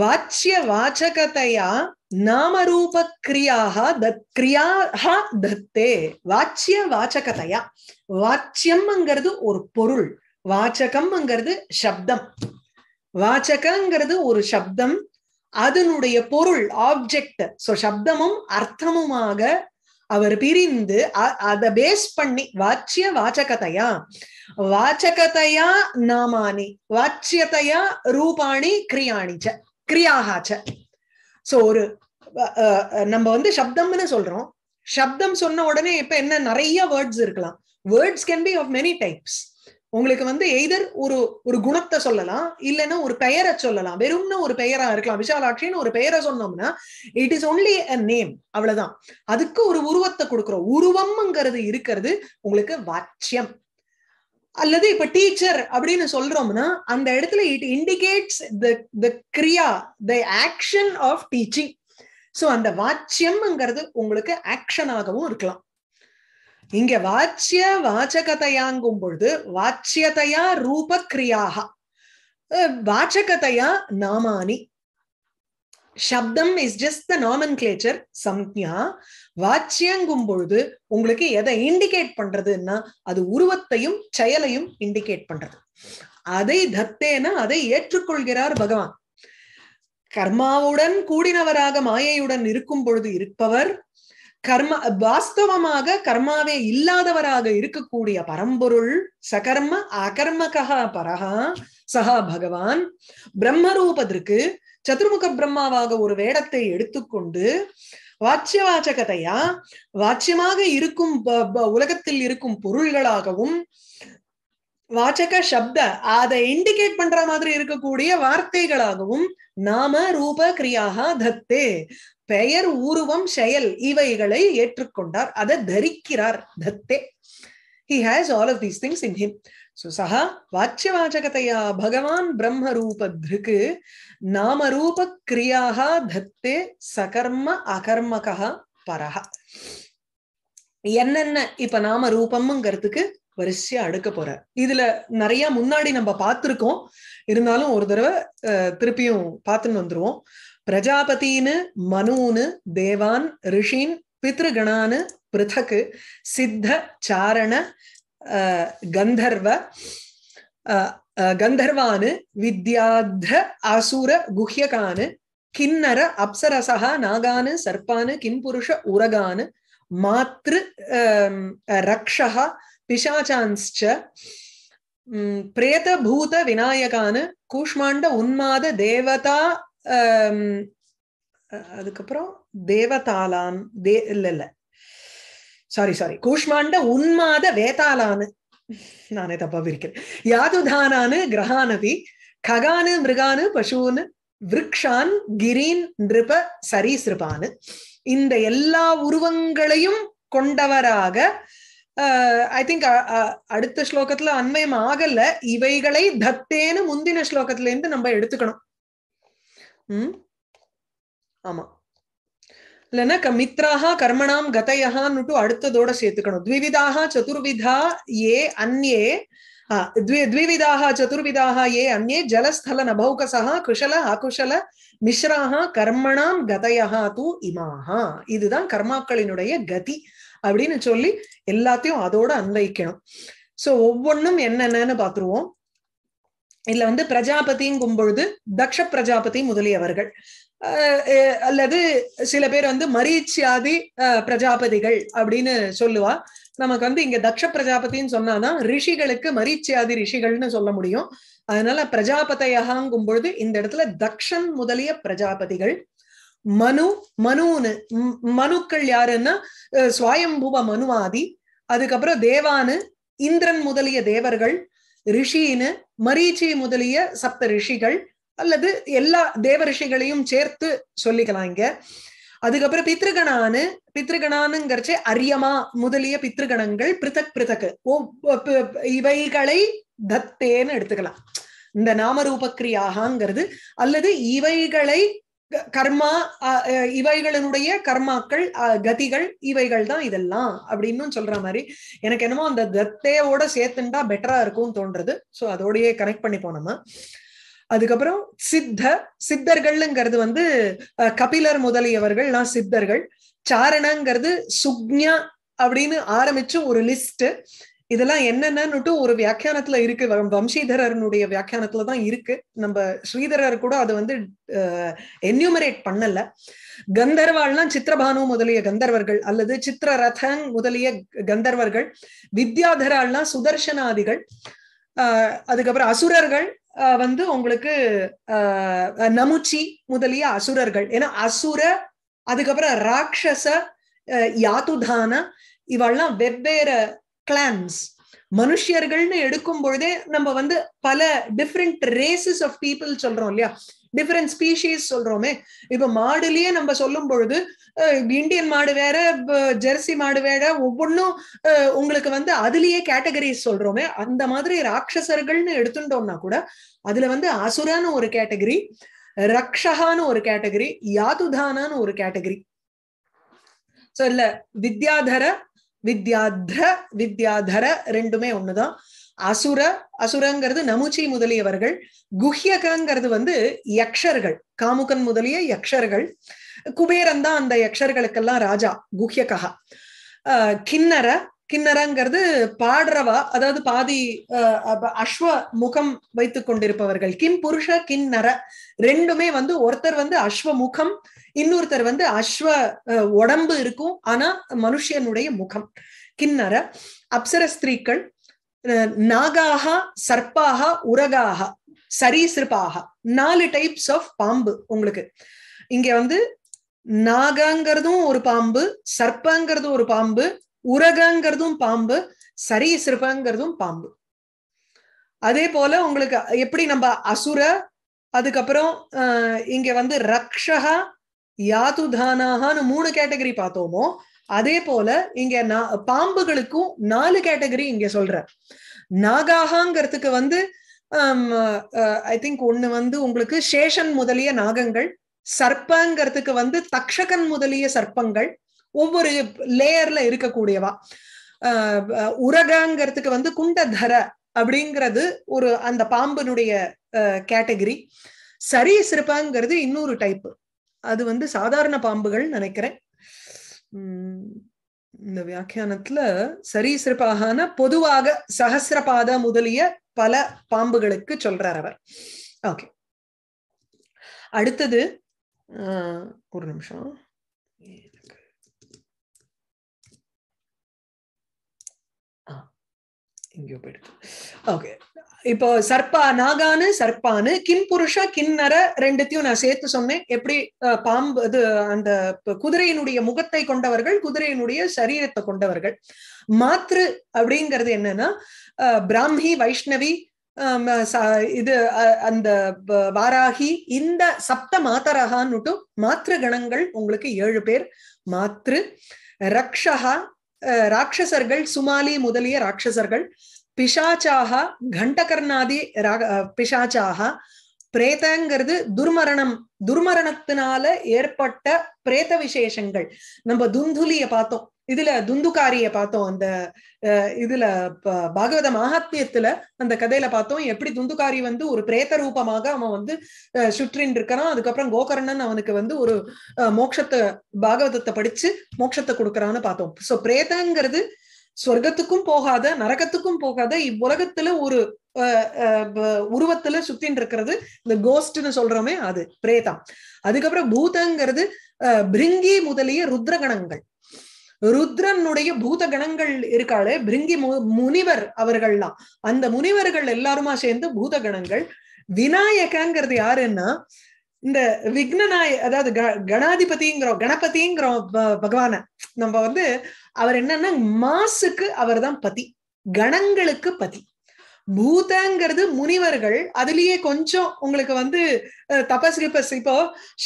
வாச்சிய வாச்சகத்தையா நாமரூபக்ரியாக தத் கிரியாக தத்தே வாச்சிய வாச்சகதையா வாச்சியம்ங்கிறது ஒரு பொருள் வாச்சகம்ங்கிறது சப்தம் வாச்சகங்கிறது ஒரு சப்தம் அதனுடைய பொருள் ஆப்ஜெக்ட் சோ சப்தமும் அர்த்தமுமாக அவர் பிரிந்து அதை பேஸ் பண்ணி வாச்சிய வாச்சகதையா வாச்சகதையா நாமானி வாச்சியதையா ரூபாணி கிரியாணிச்ச கிரியாகாச்ச சோ ஒரு நம்ம வந்து சப்தம்னு சொல்றோம் சப்தம் சொன்ன உடனே இப்ப என்ன நிறைய வேர்ட்ஸ் இருக்கலாம் words can be of many types உங்களுக்கு வந்து எய்தர் ஒரு ஒரு குணத்தை சொல்லலாம் இல்லைன்னா ஒரு பெயரை சொல்லலாம் வெறும்னு ஒரு பெயரா இருக்கலாம் விஷாலாட்சின்னு ஒரு பெயரை சொன்னோம்னா it is only a name அவ்வளவுதான் அதுக்கு ஒரு உருவத்தை கொடுக்குறோம் உருவம்ங்கிறது இருக்கிறது உங்களுக்கு வாட்சியம் அல்லது இப்ப டீச்சர் அப்படின்னு சொல்றோம்னா அந்த இடத்துல இட் இண்டிகேட்ஸ் த கிரியா the action of teaching so அந்த வாட்சியம்ங்கிறது உங்களுக்கு ஆக்ஷனாகவும் இருக்கலாம் இங்க வாச்சிய வாச்சகதையாங்கும் பொழுது வாச்சியதையா கிரியாக வாச்சகதையா நாமானி சப்தம் இஸ் ஜஸ்ட் த நாமன் கிளேச்சர் சம்யா வாச்சியங்கும் பொழுது உங்களுக்கு எதை இண்டிகேட் பண்றதுன்னா அது உருவத்தையும் செயலையும் இண்டிகேட் பண்றது அதை தத்தேன அதை ஏற்றுக்கொள்கிறார் பகவான் கர்மாவுடன் கூடினவராக மாயையுடன் இருக்கும் பொழுது இருப்பவர் கர்ம வாஸ்தவமாக கர்மாவே இல்லாதவராக இருக்கக்கூடிய பரம்பொருள் சகர்ம அகர்மகா பரகா சகா பகவான் பிரம்மரூபத்திற்கு சதுர்முக பிரம்மாவாக ஒரு வேடத்தை எடுத்துக்கொண்டு வாச்சியவாச்சகதையா வாச்சியமாக இருக்கும் உலகத்தில் இருக்கும் பொருள்களாகவும் வாச்சக சப்த அதை இண்டிகேட் பண்ற மாதிரி இருக்கக்கூடிய வார்த்தைகளாகவும் நாம ரூப கிரியாக தத்தே பெயர் உருவம் செயல் இவைகளை ஏற்றுக்கொண்டார் அதை தரிக்கிறார் தத்தே he has all of these things in him சஹா பகவான் பிரம்ம ரூபத்ருக்கு நாம ரூப கிரியாக தத்தே சகர்ம அகர்மக பரஹா என்னென்ன இப்ப நாம ரூபம்ங்கிறதுக்கு வரிசையா அடுக்க போற இதுல நிறைய முன்னாடி நம்ம பார்த்திருக்கோம் இருந்தாலும் ஒரு தடவை திருப்பியும் பார்த்துன்னு வந்துருவோம் பிரஜாபதினு மனுன்னு தேவான் ரிஷின் பித்ருகணான்னு பிருதக்கு சித்த சாரண ගන්ධර්ව ගන්ධර්වාන විද්‍යාද්ධ ආසූර ගුහ්‍යකාන කින්නර අප්සර සහ නාගාන සර්පාන කින්පුරුෂ උරගාන මාතෘ රක්ෂහ පිශාචාන්ස්ච ප්‍රේත භූත විනායකාන கூஷ்மாண்ட உன்மாத தேவதா அதுக்கப்புறம் தேவதாலான் தே இல்லை இல்லை சாரி சாரி கூஷ்மாண்ட உன்மாத வேதாளானு நானே தப்பா பிரிக்கிறேன் யாதுதானானு கிரகானவி ககானு மிருகானு பசுன்னு விரக்ஷான் கிரீன் நிருப சரிசிருபான்னு இந்த எல்லா உருவங்களையும் கொண்டவராக ஐ திங்க் அடுத்த ஸ்லோகத்துல அண்மயம் ஆகல இவைகளை தத்தேன்னு முந்தின ஸ்லோகத்துல இருந்து நம்ம எடுத்துக்கணும் உம் ஆமா இல்லைன்னா மித்ராக கர்மணாம் கதையான்னுட்டு அடுத்ததோட சேர்த்துக்கணும் த்விவிதாக சதுர்விதா ஏ அந்யே அந்நே சதுர்விதாக ஏ அந்யே ஜலஸ்தல நபௌகசா குஷல அகுஷல மிஸ்ராக கர்மணாம் கதையா தூ இமாக இதுதான் கர்மாக்களினுடைய கதி அப்படின்னு சொல்லி எல்லாத்தையும் அதோட அன்வைக்கணும் சோ ஒவ்வொன்றும் என்னென்னு பாத்துருவோம் இதுல வந்து பிரஜாபதிங்கும் பொழுது தக்ஷ பிரஜாபதி முதலியவர்கள் அல்லது சில பேர் வந்து மரீச்சியாதி பிரஜாபதிகள் அப்படின்னு சொல்லுவா நமக்கு வந்து இங்க தக்ஷ பிரஜாபதின்னு சொன்னாதான் ரிஷிகளுக்கு மரீச்சியாதி ரிஷிகள்னு சொல்ல முடியும் அதனால பிரஜாபதையகாங்கும் பொழுது இந்த இடத்துல தக்ஷன் முதலிய பிரஜாபதிகள் மனு மனுன்னு மனுக்கள் யாருன்னா சுவாயம்பூப மனுவாதி அதுக்கப்புறம் தேவானு இந்திரன் முதலிய தேவர்கள் ரிஷின்னு மரீச்சி முதலிய சப்த ரிஷிகள் அல்லது எல்லா தேவ ரிஷிகளையும் சேர்த்து சொல்லிக்கலாம் இங்க அதுக்கப்புறம் பித்ருகணானு பித்ருகணானுங்கிறச்சு அரியமா முதலிய பித்ருகணங்கள் பிருத்தக் பிருத்தக்கு இவைகளை தத்தேன்னு எடுத்துக்கலாம் இந்த நாமரூபக்கிரியாகங்கிறது அல்லது இவைகளை கர்மா இவைகளினுடைய கர்மாக்கள் கதிகள் இவைகள் தான் இதெல்லாம் அப்படின்னு சொல்ற மாதிரி எனக்கு என்னமோ அந்த தத்தையோட சேர்த்துண்டா பெட்டரா இருக்கும்னு தோன்றது சோ அதோடயே கனெக்ட் பண்ணி போனோமா அதுக்கப்புறம் சித்த சித்தர்கள்ங்கிறது வந்து கபிலர் முதலியவர்கள் நான் சித்தர்கள் சாரணங்கிறது சுக்ஞா அப்படின்னு ஆரம்பிச்சு ஒரு லிஸ்ட் இதெல்லாம் என்னென்னட்டு ஒரு வியாக்கியானத்துல இருக்கு வம்சீதரனுடைய வியாக்கியானத்துல தான் இருக்கு நம்ம ஸ்ரீதரர் கூட அதை வந்து என்யூமரேட் பண்ணல கந்தர்வாள்லாம் சித்திரபானு முதலிய கந்தர்வர்கள் அல்லது சித்திர ரதன் முதலிய கந்தர்வர்கள் வித்யாதரால்லாம் சுதர்சனாதிகள் ஆஹ் அதுக்கப்புறம் அசுரர்கள் வந்து உங்களுக்கு நமுச்சி முதலிய அசுரர்கள் ஏன்னா அசுர அதுக்கப்புறம் ராட்சச யாத்துதான இவெல்லாம் வெவ்வேறு கிளான்ஸ் மனுஷியர்கள்னு எடுக்கும் பொழுதே நம்ம வந்து பல டிஃப்ரெண்ட் ரேசஸ் ஆஃப் பீப்புள் சொல்றோம் இல்லையா டிஃப்ரெண்ட் ஸ்பீஷீஸ் சொல்றோமே இப்ப மாடுலயே நம்ம சொல்லும் பொழுது இந்தியன் மாடு வேற ஜெர்சி மாடு வேற ஒவ்வொன்றும் உங்களுக்கு வந்து அதுலயே கேட்டகரிஸ் சொல்றோமே அந்த மாதிரி ராட்சசர்கள்னு எடுத்துட்டோம்னா கூட அதுல வந்து அசுரான்னு ஒரு கேட்டகரி ரக்ஷகான்னு ஒரு கேட்டகரி யாதுதானான்னு ஒரு கேட்டகரி சோ இல்ல வித்யாதர வித்யாத்ர வித்யாதர ரெண்டுமே ஒண்ணுதான் அசுர அசுரங்கிறது நமுச்சி முதலியவர்கள் குஹ்யகங்கிறது வந்து யக்ஷர்கள் காமுகன் முதலிய யக்ஷர்கள் குபேரன் தான் அந்த யக்ஷர்களுக்கெல்லாம் ராஜா குஹ்யகா கிண்ணற கிண்ணறங்கிறது பாடுறவா அதாவது பாதி அஸ்வ முகம் வைத்துக் கொண்டிருப்பவர்கள் கிம் புருஷ கிண்ணற ரெண்டுமே வந்து ஒருத்தர் வந்து அஸ்வ முகம் இன்னொருத்தர் வந்து அஸ்வ உடம்பு இருக்கும் ஆனா மனுஷனுடைய முகம் கிண்ணற அப்சர ஸ்திரீக்கள் நாகாக சர்ப்பாக உரகாக சரீசிருப்பாக நாலு டைப்ஸ் ஆஃப் பாம்பு உங்களுக்கு இங்க வந்து நாகாங்கிறதும் ஒரு பாம்பு சர்ப்பங்கிறதும் ஒரு பாம்பு உரகங்கிறதும் பாம்பு சரீசிருப்பங்கிறதும் பாம்பு அதே போல உங்களுக்கு எப்படி நம்ம அசுர அதுக்கப்புறம் இங்க வந்து ரக்ஷகா யாதுதானாகான்னு மூணு கேட்டகரி பார்த்தோமோ அதே போல இங்க பாம்புகளுக்கும் நாலு கேட்டகரி இங்க சொல்ற நாகாகாங்கிறதுக்கு வந்து ஐ திங்க் ஒண்ணு வந்து உங்களுக்கு சேஷன் முதலிய நாகங்கள் சர்ப்பங்கிறதுக்கு வந்து தக்ஷகன் முதலிய சர்ப்பங்கள் ஒவ்வொரு லேயர்ல இருக்கக்கூடியவா உரகங்கிறதுக்கு வந்து குண்டதர அப்படிங்கிறது ஒரு அந்த பாம்பினுடைய கேட்டகரி சரி சிறப்பாங்கிறது இன்னொரு டைப்பு அது வந்து சாதாரண பாம்புகள் நினைக்கிறேன் இந்த வியாக்கியானத்துல சரிசிறப்பாகன பொதுவாக சகசிரபாத முதலிய பல பாம்புகளுக்கு சொல்றார் அவர் ஓகே அடுத்தது ஒரு நிமிஷம் எங்கேயோ போயிடுச்சு ஓகே இப்போ சர்பா நாகானு சர்பானு கின் புருஷா கின்னர ரெண்டுத்தையும் நான் சேர்த்து சொன்னேன் எப்படி பாம்பு அது அந்த குதிரையினுடைய முகத்தை கொண்டவர்கள் குதிரையினுடைய சரீரத்தை கொண்டவர்கள் மாத்ரு அப்படிங்கிறது என்னன்னா பிராமி வைஷ்ணவி இது அந்த வாராகி இந்த சப்த மாத்தரகான்னுட்டும் மாத்ரு கணங்கள் உங்களுக்கு ஏழு பேர் மாத்ரு ரக்ஷகா ராட்சசர்கள் சுமாலி முதலிய ராட்சசர்கள் பிஷாச்சாக கண்டகர்ணாதி ராக பிஷாச்சாக பிரேதங்கிறது துர்மரணம் துர்மரணத்தினால ஏற்பட்ட பிரேத விசேஷங்கள் நம்ம துந்துலிய பார்த்தோம் இதுல துந்துக்காரிய பார்த்தோம் அந்த இதுல பாகவத மகாத்மியத்துல அந்த கதையில பார்த்தோம் எப்படி துந்துக்காரி வந்து ஒரு பிரேத ரூபமாக அவன் வந்து சுற்றின் இருக்கிறான் அதுக்கப்புறம் கோகர்ணன் அவனுக்கு வந்து ஒரு மோட்சத்தை பாகவதத்தை படிச்சு மோட்சத்தை கொடுக்கறான்னு பார்த்தோம் சோ பிரேதங்கிறது சொர்க்கத்துக்கும் போகாத நரகத்துக்கும் போகாத இவ்வுலகத்துல ஒரு உருவத்துல சுத்தின் இருக்கிறது இந்த கோஸ்ட்னு சொல்றோமே அது பிரேதம் அதுக்கப்புறம் பூதங்கிறது பிரிங்கி முதலிய ருத்ரகணங்கள் ருத்ரனுடைய பூத கணங்கள் இருக்காளே பிரிங்கி முனிவர் அவர்கள்லாம் அந்த முனிவர்கள் எல்லாருமா சேர்ந்து பூத கணங்கள் விநாயகங்கிறது யாருன்னா இந்த விக்னநாய் அதாவது கணாதிபதிங்கிறோம் கணபதிங்கிறோம் பகவான நம்ம வந்து அவர் என்னன்னா மாசுக்கு அவர் தான் பதி கணங்களுக்கு பதி பூதங்கிறது முனிவர்கள் அதுலயே கொஞ்சம் உங்களுக்கு வந்து தபஸ் கிபஸ் இப்போ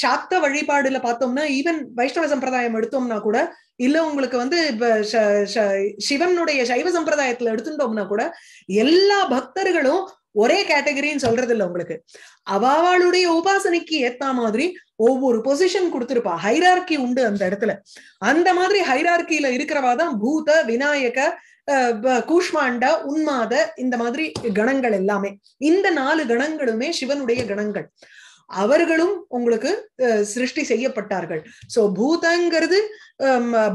சாப்த வழிபாடுல பார்த்தோம்னா ஈவன் வைஷ்ணவ சம்பிரதாயம் எடுத்தோம்னா கூட இல்ல உங்களுக்கு வந்து சிவனுடைய சைவ சம்பிரதாயத்துல எடுத்துட்டோம்னா கூட எல்லா பக்தர்களும் ஒரே கேட்டகரின்னு சொல்றது இல்லை உங்களுக்கு அவாவாளுடைய உபாசனைக்கு ஏத்த மாதிரி ஒவ்வொரு பொசிஷன் கொடுத்துருப்பா ஹைரார்கி உண்டு அந்த இடத்துல அந்த மாதிரி ஹைரார்கியில இருக்கிறவா தான் பூத விநாயக கூஷ்மாண்ட உன்மாத இந்த மாதிரி கணங்கள் எல்லாமே இந்த நாலு கணங்களுமே சிவனுடைய கணங்கள் அவர்களும் உங்களுக்கு சிருஷ்டி செய்யப்பட்டார்கள் சோ பூதங்கிறது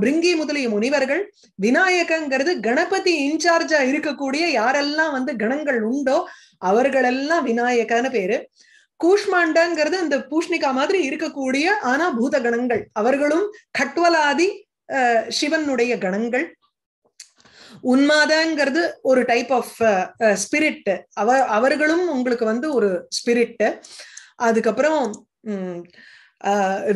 பிரிங்கி முதலிய முனிவர்கள் விநாயகங்கிறது கணபதி இன்சார்ஜா இருக்கக்கூடிய யாரெல்லாம் வந்து கணங்கள் உண்டோ அவர்களெல்லாம் விநாயகன்னு பேரு கூஷ்மாண்டங்கிறது அந்த பூஷ்ணிகா மாதிரி இருக்கக்கூடிய ஆனா பூத கணங்கள் அவர்களும் கட்வலாதி சிவனுடைய கணங்கள் உன்மாதங்கிறது ஒரு டைப் ஆஃப் ஸ்பிரிட் அவ அவர்களும் உங்களுக்கு வந்து ஒரு ஸ்பிரிட் அதுக்கப்புறம் உம்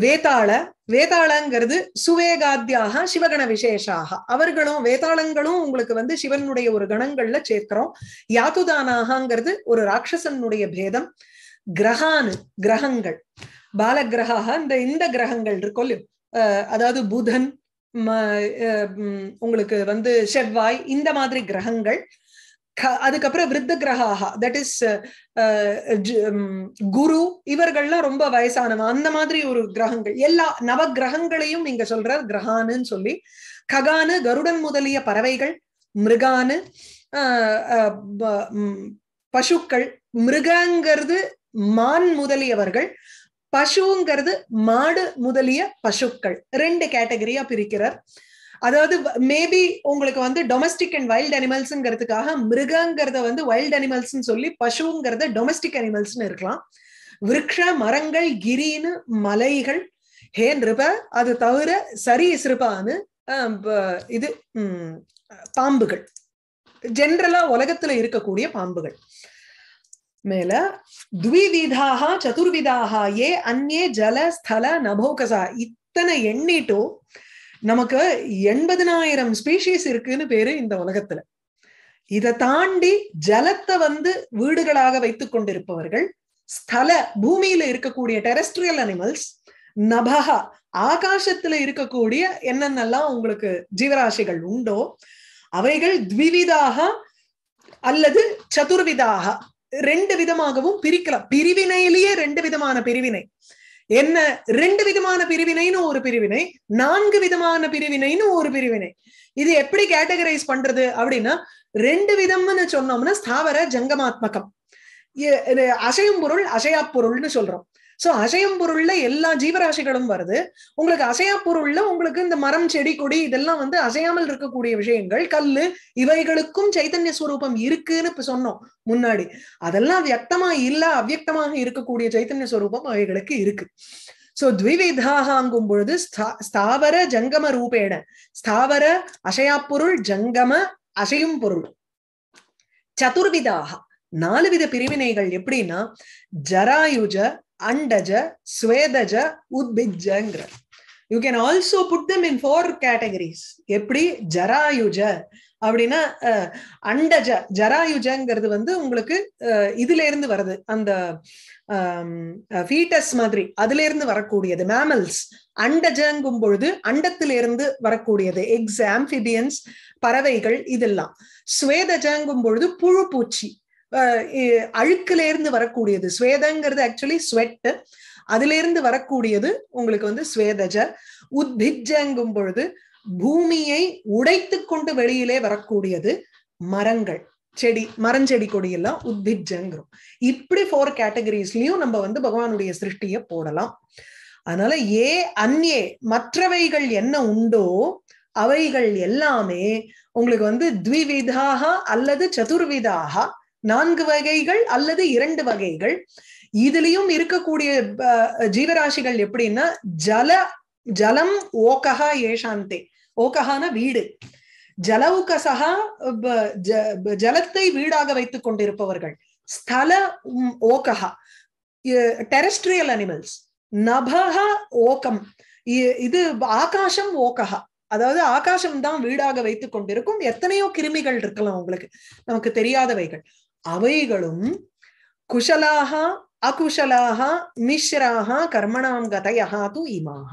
வேதாள வேதாளங்கிறது சுவேகாத்தியாக சிவகண விசேஷாக அவர்களும் வேதாளங்களும் உங்களுக்கு வந்து சிவனுடைய ஒரு கணங்கள்ல சேர்க்கிறோம் யாத்துதானாகங்கிறது ஒரு ராட்சசனுடைய பேதம் கிரகானு கிரகங்கள் பாலகிரகாக இந்த இந்த கிரகங்கள் இருக்கும் அதாவது புதன் உங்களுக்கு வந்து செவ்வாய் இந்த மாதிரி கிரகங்கள் அதுக்கப்புறம் விருத்த கிரகாகா தட் இஸ் குரு இவர்கள்லாம் ரொம்ப வயசானவன் அந்த மாதிரி ஒரு கிரகங்கள் எல்லா நவ கிரகங்களையும் நீங்க சொல்ற கிரகான்னு சொல்லி ககானு கருடன் முதலிய பறவைகள் மிருகானு பசுக்கள் மிருகங்கிறது மான் முதலியவர்கள் பசுங்கிறது மாடு முதலிய பசுக்கள் ரெண்டு கேட்டகரியா பிரிக்கிறார் அதாவது மேபி உங்களுக்கு வந்து டொமஸ்டிக் அண்ட் வைல்ட் அனிமல்ஸ்ங்கிறதுக்காக மிருகங்கிறத வந்து வைல்ட் அனிமல்ஸ் சொல்லி பசுங்கிறத டொமஸ்டிக் அனிமல்ஸ்னு இருக்கலாம் விரக்ஷ மரங்கள் கிரின்னு மலைகள் ஹேன் ரிப அது தவிர சரி சிறுபான்னு இது பாம்புகள் ஜென்ரலா உலகத்துல இருக்கக்கூடிய பாம்புகள் மேல துவிவிதாக சதுர்விதாக ஏ அந்நே ஜல ஸ்தல நபோகசா இத்தனை எண்ணிட்டும் நமக்கு எண்பதுனாயிரம் ஸ்பீஷீஸ் இருக்குன்னு பேரு இந்த உலகத்துல இதை தாண்டி ஜலத்தை வந்து வீடுகளாக வைத்துக் கொண்டிருப்பவர்கள் ஸ்தல பூமியில இருக்கக்கூடிய டெரஸ்ட்ரியல் அனிமல்ஸ் நபக ஆகாசத்துல இருக்கக்கூடிய என்னென்னலாம் உங்களுக்கு ஜீவராசிகள் உண்டோ அவைகள் த்விவிதாக அல்லது சதுர்விதாக ரெண்டு விதமாகவும் பிரிக்கலாம் பிரிவினையிலேயே ரெண்டு விதமான பிரிவினை என்ன ரெண்டு விதமான பிரிவினைன்னு ஒரு பிரிவினை நான்கு விதமான பிரிவினைன்னு ஒரு பிரிவினை இது எப்படி கேட்டகரைஸ் பண்றது அப்படின்னா ரெண்டு விதம்னு சொன்னோம்னா ஸ்தாவர ஜங்கமாத்மகம் அசையும் பொருள் அசையா பொருள்னு சொல்றோம் சோ அசையும் பொருள்ல எல்லா ஜீவராசிகளும் வருது உங்களுக்கு அசையா பொருள்ல உங்களுக்கு இந்த மரம் செடி கொடி இதெல்லாம் வந்து அசையாமல் இருக்கக்கூடிய விஷயங்கள் கல்லு இவைகளுக்கும் சைத்தன்ய ஸ்வரூபம் இருக்குன்னு இப்ப சொன்னோம் முன்னாடி அதெல்லாம் வியக்தமா இல்ல அவ்வக்தமாக இருக்கக்கூடிய சைத்தன்ய ஸ்வரூபம் அவைகளுக்கு இருக்கு சோ த்விவிதாக அங்கும் பொழுது ஸ்தாவர ஜங்கம ரூபேண ஸ்தாவர அசையா பொருள் ஜங்கம அசையும் பொருள் சதுர்விதாக நாலு வித பிரிவினைகள் எப்படின்னா ஜராயுஜ அண்டஜ ஸ்வேதஜ உத்பிஜங்கிற you can also put them in four categories எப்படி ஜராயுஜ அப்படின்னா அண்டஜ ஜராயுஜங்கிறது வந்து உங்களுக்கு இதுல இருந்து வருது அந்த ஃபீட்டஸ் மாதிரி அதுல இருந்து வரக்கூடியது மேமல்ஸ் அண்டஜங்கும் பொழுது அண்டத்திலிருந்து வரக்கூடியது எக்ஸ் ஆம்பிபியன்ஸ் பறவைகள் இதெல்லாம் ஸ்வேதஜங்கும் பொழுது புழு பூச்சி அழுக்கிலேருந்து வரக்கூடியது ஸ்வேதங்கிறது ஆக்சுவலி ஸ்வெட்டு அதிலிருந்து வரக்கூடியது உங்களுக்கு வந்து ஸ்வேதஜ உத்ஜங்கும் பொழுது பூமியை உடைத்து கொண்டு வெளியிலே வரக்கூடியது மரங்கள் செடி மரஞ்செடி கொடியெல்லாம் உத்திஜங்கிறோம் இப்படி ஃபோர் கேட்டகரிஸ்லயும் நம்ம வந்து பகவானுடைய சிருஷ்டிய போடலாம் அதனால ஏ அந்நே மற்றவைகள் என்ன உண்டோ அவைகள் எல்லாமே உங்களுக்கு வந்து த்விவிதாக அல்லது சதுர்விதாக நான்கு வகைகள் அல்லது இரண்டு வகைகள் இதுலயும் இருக்கக்கூடிய ஜீவராசிகள் எப்படின்னா ஜல ஜலம் ஓகஹா ஏஷாந்தே ஓகஹான வீடு ஜலவுகசகா ஜலத்தை வீடாக வைத்துக் கொண்டிருப்பவர்கள் ஸ்தல ஓகஹா டெரஸ்ட்ரியல் அனிமல்ஸ் நபஹா ஓகம் இது ஆகாசம் ஓகஹா அதாவது ஆகாசம் தான் வீடாக வைத்துக் கொண்டிருக்கும் எத்தனையோ கிருமிகள் இருக்கலாம் உங்களுக்கு நமக்கு தெரியாதவைகள் அவைகளும் குஷலாக அகுஷலாக மிஸ்ராக கர்மணாம் கதையா தூ இமாக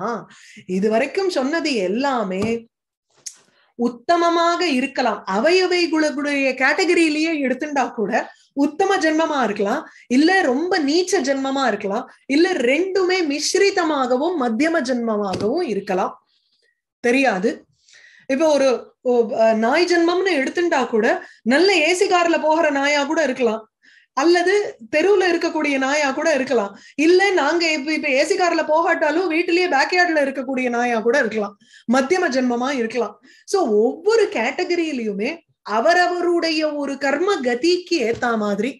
இது வரைக்கும் சொன்னது எல்லாமே உத்தமமாக இருக்கலாம் அவை அவை குளுடைய கேட்டகரியிலேயே எடுத்துண்டா கூட உத்தம ஜென்மமா இருக்கலாம் இல்ல ரொம்ப நீச்ச ஜென்மமா இருக்கலாம் இல்ல ரெண்டுமே மிஸ்ரிதமாகவும் மத்தியம ஜென்மமாகவும் இருக்கலாம் தெரியாது இப்ப ஒரு நாய் ஜென்மம்னு எடுத்துட்டா கூட நல்ல ஏசி கார்ல போகிற நாயா கூட இருக்கலாம் அல்லது தெருவுல இருக்கக்கூடிய நாயா கூட இருக்கலாம் இல்ல நாங்க இப்ப இப்ப ஏசி கார்ல போகாட்டாலும் வீட்டிலேயே பேக்யார்ட்ல இருக்கக்கூடிய நாயா கூட இருக்கலாம் மத்தியம ஜென்மமா இருக்கலாம் சோ ஒவ்வொரு கேட்டகரியிலயுமே அவரவருடைய ஒரு கர்ம கதிக்கு ஏத்தா மாதிரி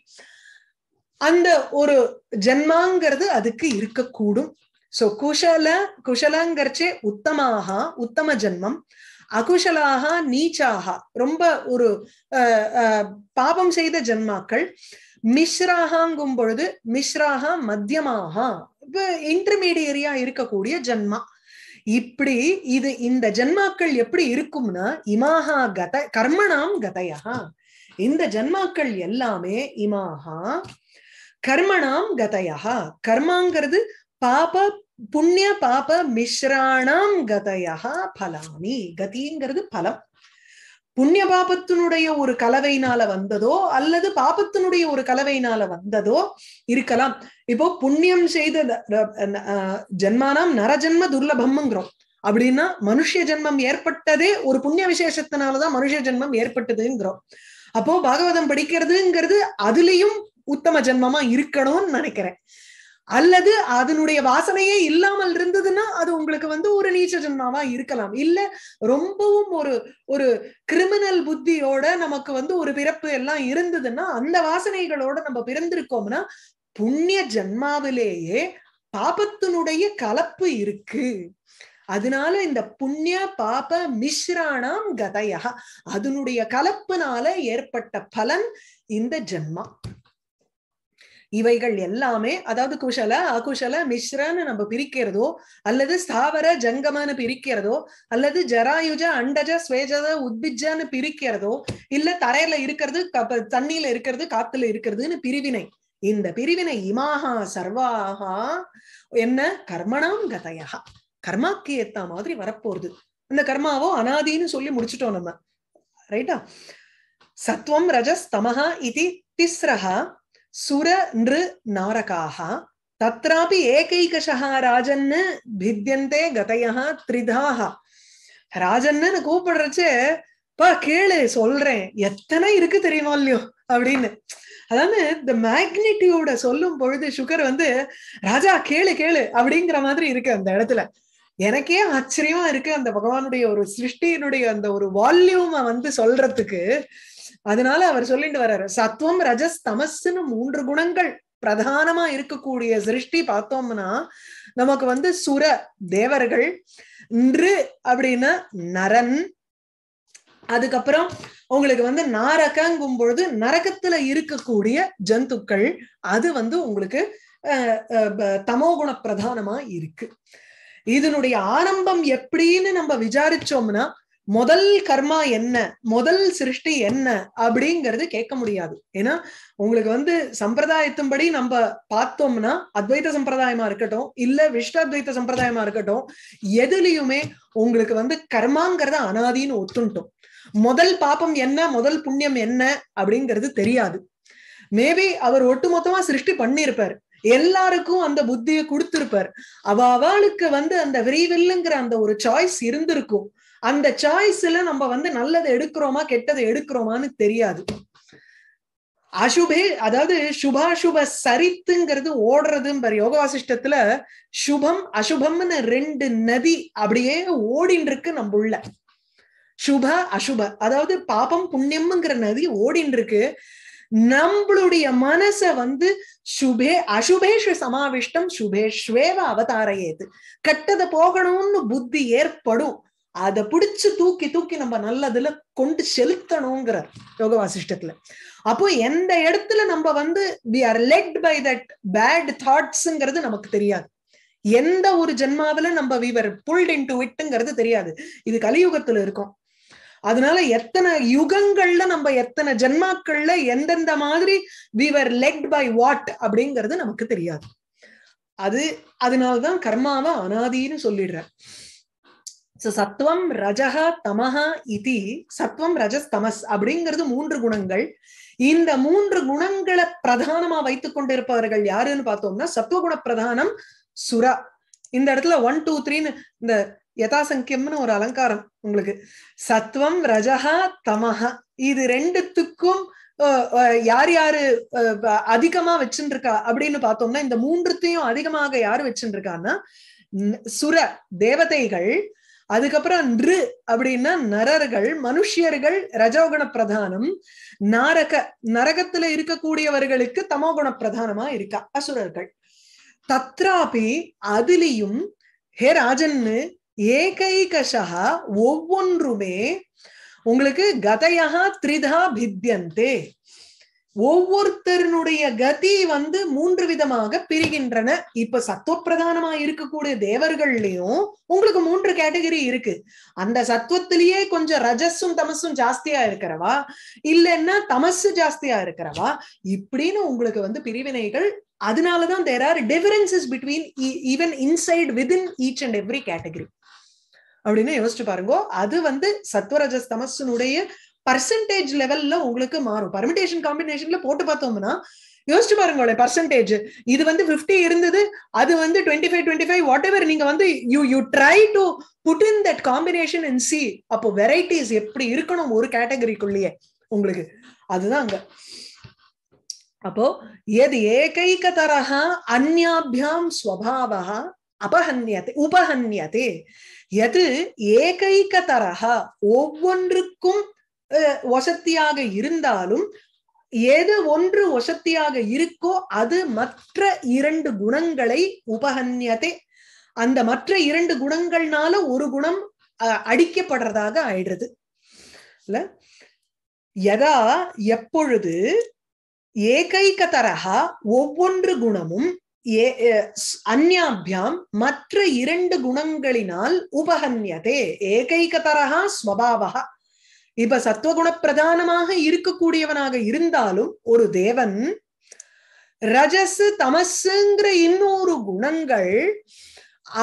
அந்த ஒரு ஜென்மாங்கிறது அதுக்கு இருக்கக்கூடும் சோ குஷல குஷலங்கிறச்சே உத்தமாக உத்தம ஜென்மம் அகுஷலாக நீச்சாக ரொம்ப ஒரு பாபம் செய்த ஜென்மாக்கள் மிஸ்ராகங்கும் பொழுது மிஸ்ராக மத்தியமாக இன்டர்மீடியரியா இருக்கக்கூடிய ஜென்மா இப்படி இது இந்த ஜென்மாக்கள் எப்படி இருக்கும்னா இமாகா கத கர்மணாம் கதையா இந்த ஜென்மாக்கள் எல்லாமே இமாகா கர்மணாம் கதையா கர்மாங்கிறது பாப புண்ணிய பாப மிஸ்ராணாம் கதையா பலானி கதிங்கிறது பலம் புண்ணிய பாபத்தினுடைய ஒரு கலவையினால வந்ததோ அல்லது பாபத்தினுடைய ஒரு கலவையினால வந்ததோ இருக்கலாம் இப்போ புண்ணியம் செய்த ஜென்மானாம் நரஜென்ம துர்லபம்ங்கிறோம் அப்படின்னா மனுஷ ஜென்மம் ஏற்பட்டதே ஒரு புண்ணிய விசேஷத்தினாலதான் மனுஷ ஜென்மம் ஏற்பட்டதுங்கிறோம் அப்போ பாகவதம் படிக்கிறதுங்கிறது அதுலயும் உத்தம ஜென்மமா இருக்கணும்னு நினைக்கிறேன் அல்லது அதனுடைய வாசனையே இல்லாமல் இருந்ததுன்னா அது உங்களுக்கு வந்து ஒரு நீச்ச ஜென்மாவா இருக்கலாம் இல்ல ரொம்பவும் ஒரு ஒரு கிரிமினல் புத்தியோட நமக்கு வந்து ஒரு பிறப்பு எல்லாம் இருந்ததுன்னா அந்த வாசனைகளோட நம்ம பிறந்திருக்கோம்னா புண்ணிய ஜென்மாவிலேயே பாபத்தினுடைய கலப்பு இருக்கு அதனால இந்த புண்ணிய பாப மிஸ்ராணாம் கதையா அதனுடைய கலப்புனால ஏற்பட்ட பலன் இந்த ஜென்மா இவைகள் எல்லாமே அதாவது குஷல அகுஷல மிஸ்ரன்னு நம்ம பிரிக்கிறதோ அல்லது ஸ்தாவர ஜங்கமான பிரிக்கிறதோ அல்லது ஜராயுஜ அண்டஜ ஸ்வேஜத உத்பிஜன்னு பிரிக்கிறதோ இல்ல தரையில இருக்கிறது தண்ணியில இருக்கிறது காத்துல இருக்கிறதுன்னு பிரிவினை இந்த பிரிவினை இமாகா சர்வாகா என்ன கர்மணாம் கதையா கர்மாக்கு ஏத்த மாதிரி வரப்போறது இந்த கர்மாவோ அனாதின்னு சொல்லி முடிச்சிட்டோம் நம்ம ரைட்டா சத்வம் ரஜஸ் தமஹா இது திஸ்ரஹா சுர நிரு நாரகாக தத்ராபி ஏகைகஷா ராஜன்னு பித்தியந்தே கதையா திரிதாக ராஜன்னு கூப்பிடுறச்சு பா கேளு சொல்றேன் எத்தனை இருக்கு தெரியுமா இல்லையோ அப்படின்னு அதாவது இந்த மேக்னிட்டியூட சொல்லும் பொழுது சுகர் வந்து ராஜா கேளு கேளு அப்படிங்கிற மாதிரி இருக்கு அந்த இடத்துல எனக்கே ஆச்சரியமா இருக்கு அந்த பகவானுடைய ஒரு சிருஷ்டியினுடைய அந்த ஒரு வால்யூமை வந்து சொல்றதுக்கு அதனால அவர் சொல்லிட்டு வர்றாரு சத்வம் ரஜஸ் தமஸ்ன்னு மூன்று குணங்கள் பிரதானமா இருக்கக்கூடிய சிருஷ்டி பார்த்தோம்னா நமக்கு வந்து சுர தேவர்கள் நிறு அப்படின்னா நரன் அதுக்கப்புறம் உங்களுக்கு வந்து நாரகங்கும் பொழுது நரகத்துல இருக்கக்கூடிய ஜந்துக்கள் அது வந்து உங்களுக்கு தமோகுண பிரதானமா இருக்கு இதனுடைய ஆரம்பம் எப்படின்னு நம்ம விசாரிச்சோம்னா முதல் கர்மா என்ன முதல் சிருஷ்டி என்ன அப்படிங்கிறது கேட்க முடியாது ஏன்னா உங்களுக்கு வந்து சம்பிரதாயத்தின்படி நம்ம பார்த்தோம்னா அத்வைத சம்பிரதாயமா இருக்கட்டும் இல்ல அத்வைத்த சம்பிரதாயமா இருக்கட்டும் எதுலயுமே உங்களுக்கு வந்து கர்மாங்கிறத அனாதின்னு ஒத்துட்டோம் முதல் பாப்பம் என்ன முதல் புண்ணியம் என்ன அப்படிங்கிறது தெரியாது மேபி அவர் ஒட்டுமொத்தமா சிருஷ்டி பண்ணியிருப்பார் எல்லாருக்கும் அந்த புத்தியை கொடுத்திருப்பார் அவ அவளுக்கு வந்து அந்த விரைவில்லுங்கிற அந்த ஒரு சாய்ஸ் இருந்திருக்கும் அந்த சாய்ஸ்ல நம்ம வந்து நல்லதை எடுக்கிறோமா கெட்டதை எடுக்கிறோமான்னு தெரியாது அசுபே அதாவது சுபாசுப சரித்துங்கிறது ஓடுறதுங்கிற யோக வாசிஷ்டத்துல சுபம் அசுபம்னு ரெண்டு நதி அப்படியே ஓடின் இருக்கு நம்ம உள்ள சுப அசுப அதாவது பாபம் புண்ணியம்ங்கிற நதி ஓடின் இருக்கு நம்மளுடைய மனச வந்து சுபே அசுபேஷ சமாவிஷ்டம் சுபே ஸ்வேவ அவதாரையேது கெட்டதை போகணும்னு புத்தி ஏற்படும் அதை பிடிச்சு தூக்கி தூக்கி நம்ம நல்லதுல கொண்டு செலுத்தணுங்கிற யோக வாசிஷ்டத்துல அப்போ எந்த இடத்துல நம்ம வந்து we are led by that bad தாட்ஸ்ங்கிறது நமக்கு தெரியாது எந்த ஒரு ஜென்மாவில நம்ம விவர் புல்ட் இன் டு விட்டுங்கிறது தெரியாது இது கலியுகத்துல இருக்கும் அதனால எத்தனை யுகங்கள்ல நம்ம எத்தனை ஜென்மாக்கள்ல எந்தெந்த மாதிரி விவர் லெட் பை வாட் அப்படிங்கிறது நமக்கு தெரியாது அது அதனாலதான் கர்மாவை அனாதின்னு சொல்லிடுறேன் ஸோ சத்துவம் ரஜகா தமஹா இது சத்துவம் ரஜஸ் தமஸ் அப்படிங்கிறது மூன்று குணங்கள் இந்த மூன்று குணங்களை பிரதானமா வைத்துக் கொண்டிருப்பவர்கள் யாருன்னு பார்த்தோம்னா சத்துவ குண பிரதானம் சுரா இந்த இடத்துல ஒன் டூ த்ரீன்னு இந்த யதாசங்கியம்னு ஒரு அலங்காரம் உங்களுக்கு சத்வம் ரஜகா தமஹா இது ரெண்டுத்துக்கும் யார் யாரு அதிகமா வச்சுட்டு அப்படின்னு பார்த்தோம்னா இந்த மூன்றுத்தையும் அதிகமாக யாரு வச்சுட்டு சுர தேவதைகள் அதுக்கப்புறம் நிரு அப்படின்னா நரர்கள் மனுஷியர்கள் ரஜோகுண பிரதானம் நாரக நரகத்துல இருக்கக்கூடியவர்களுக்கு தமோகுண பிரதானமா இருக்கா அசுரர்கள் தத்ராபி அதிலையும் ஹே ராஜன்னு ஏகைகஷா ஒவ்வொன்றுமே உங்களுக்கு கதையா த்ரிதா பித்தியந்தே ஒவ்வொருத்தருடைய கதி வந்து மூன்று விதமாக பிரிகின்றன இப்ப சத்துவ பிரதானமா இருக்கக்கூடிய தேவர்கள்லயும் உங்களுக்கு மூன்று கேட்டகரி இருக்கு அந்த சத்துவத்திலேயே கொஞ்சம் ரஜஸும் தமசும் ஜாஸ்தியா இருக்கிறவா இல்லைன்னா தமசு ஜாஸ்தியா இருக்கிறவா இப்படின்னு உங்களுக்கு வந்து பிரிவினைகள் அதனாலதான் there are differences between even inside within each and every category அப்படின்னு யோசிச்சு பாருங்க அது வந்து சத்வரஜஸ் தமசனுடைய பர்சன்டேஜ் லெவல்ல உங்களுக்கு மாறும் பர்மிடேஷன் காம்பினேஷன்ல போட்டு பார்த்தோம்னா யோசிச்சு பாருங்க பர்சன்டேஜ் இது வந்து பிப்டி இருந்தது அது வந்து twenty five twenty five whatever நீங்க வந்து you you try to put in that combination in C அப்போ வெரைட்டிஸ் எப்படி இருக்கணும் ஒரு கேட்டகரிக்குள்ளேயே உங்களுக்கு அதுதான் அங்க அப்போ எது ஏகைக்க தரஹ அந்யாபியாம் ஸ்வபாவா அபஹன்யத்தை உபஹன்யத்தை எது ஏகைக்க தரஹா ஒவ்வொன்றுக்கும் வசத்தியாக இருந்தாலும் எது ஒன்று வசத்தியாக இருக்கோ அது மற்ற இரண்டு குணங்களை உபகன்யத்தை அந்த மற்ற இரண்டு குணங்கள்னால ஒரு குணம் அடிக்கப்படுறதாக ஆயிடுறது இல்ல யதா எப்பொழுது ஏகைக்க தரகா ஒவ்வொன்று குணமும் ஏ அந்யாபியாம் மற்ற இரண்டு குணங்களினால் உபகன்யதே ஏகைக்க தரகா ஸ்வபாவகா இப்ப சத்துவகுண பிரதானமாக இருக்கக்கூடியவனாக இருந்தாலும் ஒரு தேவன் ரஜசு தமசுங்கிற இன்னொரு குணங்கள்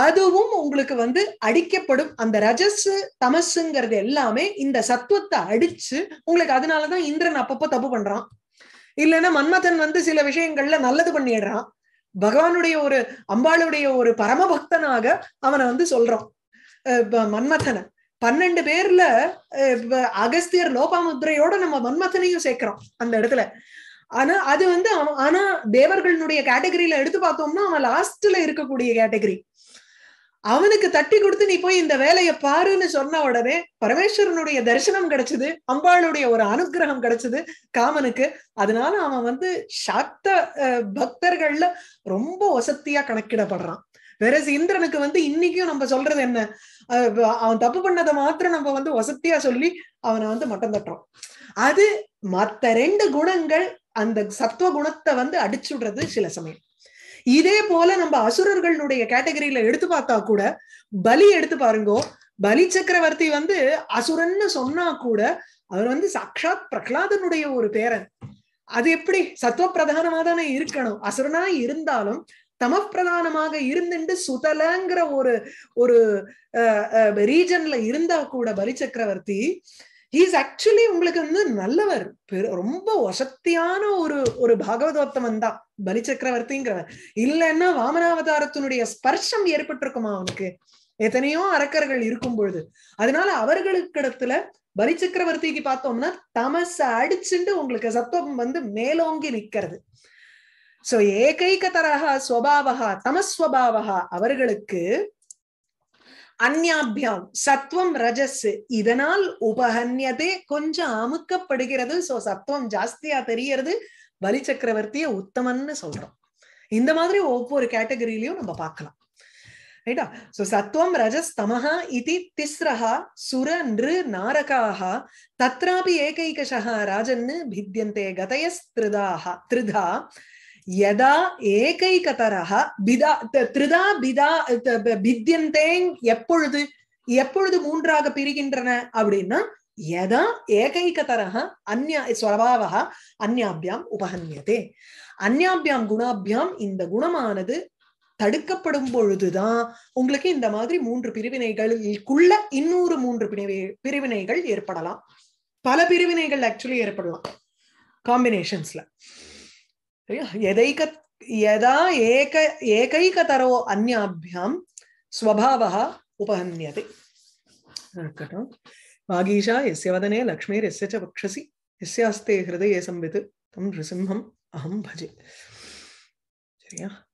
அதுவும் உங்களுக்கு வந்து அடிக்கப்படும் அந்த ரஜசு தமசுங்கிறது எல்லாமே இந்த சத்துவத்தை அடிச்சு உங்களுக்கு அதனாலதான் இந்திரன் அப்பப்போ தப்பு பண்றான் இல்லைன்னா மன்மதன் வந்து சில விஷயங்கள்ல நல்லது பண்ணிடுறான் பகவானுடைய ஒரு அம்பாளுடைய ஒரு பரமபக்தனாக அவனை வந்து சொல்றான் மன்மதனை பன்னெண்டு பேர்ல அகஸ்தியர் லோபாமுத்ரையோட நம்ம மன்மதனையும் சேர்க்கிறோம் அந்த இடத்துல ஆனா அது வந்து ஆனா தேவர்களுடைய கேட்டகரியில எடுத்து பார்த்தோம்னா அவன் லாஸ்ட்ல இருக்கக்கூடிய கேட்டகரி அவனுக்கு தட்டி கொடுத்து நீ போய் இந்த வேலையை பாருன்னு சொன்ன உடனே பரமேஸ்வரனுடைய தரிசனம் கிடைச்சது அம்பாளுடைய ஒரு அனுகிரகம் கிடைச்சது காமனுக்கு அதனால அவன் வந்து சாத்த பக்தர்கள்ல ரொம்ப வசத்தியா கணக்கிடப்படுறான் வேற இந்திரனுக்கு வந்து இன்னைக்கும் நம்ம சொல்றது என்ன அவன் தப்பு பண்ணதை மாத்திரம் நம்ம வந்து வசத்தியா சொல்லி அவனை வந்து மட்டம் தட்டுறோம் அது மத்த ரெண்டு குணங்கள் அந்த சத்துவ குணத்தை வந்து அடிச்சுடுறது சில சமயம் இதே போல நம்ம அசுரர்களுடைய கேட்டகரியில எடுத்து பார்த்தா கூட பலி எடுத்து பாருங்கோ பலி சக்கரவர்த்தி வந்து அசுரன்னு சொன்னா கூட அவர் வந்து சாட்சாத் பிரகலாதனுடைய ஒரு பேரன் அது எப்படி சத்துவ பிரதானமா தானே இருக்கணும் அசுரனா இருந்தாலும் தமப்பிரதானமாக இருந்துட்டு சுதலங்கிற ஒரு ஒரு ரீஜன்ல இருந்தா கூட பலி சக்கரவர்த்தி ஹீஸ் ஆக்சுவலி உங்களுக்கு வந்து நல்லவர் ரொம்ப வசத்தியான ஒரு ஒரு பாகவதோத்தமன் தான் பலி சக்கரவர்த்திங்கிறவர் இல்லைன்னா வாமனாவதாரத்தினுடைய ஸ்பர்ஷம் ஏற்பட்டிருக்குமா அவனுக்கு எத்தனையோ அரக்கர்கள் இருக்கும் பொழுது அதனால அவர்களுக்கு இடத்துல பலி சக்கரவர்த்திக்கு பார்த்தோம்னா தமச அடிச்சுட்டு உங்களுக்கு சத்துவம் வந்து மேலோங்கி நிக்கிறது சோ ஏகைக தரக ஸ்வபாவகா தமஸ்வபாவா அவர்களுக்கு அந்யாபியம் சத்துவம் ரஜஸ் இதனால் உபஹன்யதே கொஞ்சம் அமுக்கப்படுகிறது சோ சத்வம் ஜாஸ்தியா தெரியறது பலி சக்கரவர்த்திய உத்தமன்னு சொல்றோம் இந்த மாதிரி ஒவ்வொரு கேட்டகரியிலையும் நம்ம பார்க்கலாம் ரைட்டா சோ சத்வம் ரஜஸ் தமஹா இது திஸ்ரஹா சுர நிரு நாரகாக தத்ராபி ஏகைகஷா ராஜன்னு பித்தியந்தே கதயஸ் திருதாக திருதா யதா ஏகைகதரக பிதா திருதா பிதா பித்தியந்தேங் எப்பொழுது எப்பொழுது மூன்றாக பிரிகின்றன அப்படின்னா யதா ஏகைகதரக அந்யா ஸ்வபாவக அந்யாபியாம் உபகன்யதே அந்யாபியாம் குணாபியாம் இந்த குணமானது தடுக்கப்படும் பொழுதுதான் உங்களுக்கு இந்த மாதிரி மூன்று பிரிவினைகளுக்குள்ள இன்னொரு மூன்று பிரிவி பிரிவினைகள் ஏற்படலாம் பல பிரிவினைகள் ஆக்சுவலி ஏற்படலாம் காம்பினேஷன்ஸ்ல यदैक यदा एक एकैकतरो अन्याभ्यां स्वभावः उपहन्यते वागीशा यस्य वदने लक्ष्मीर्यस्य च वक्षसि यस्यास्ते हृदये संवित् तं नृसिंहम् अहं भजे சரியா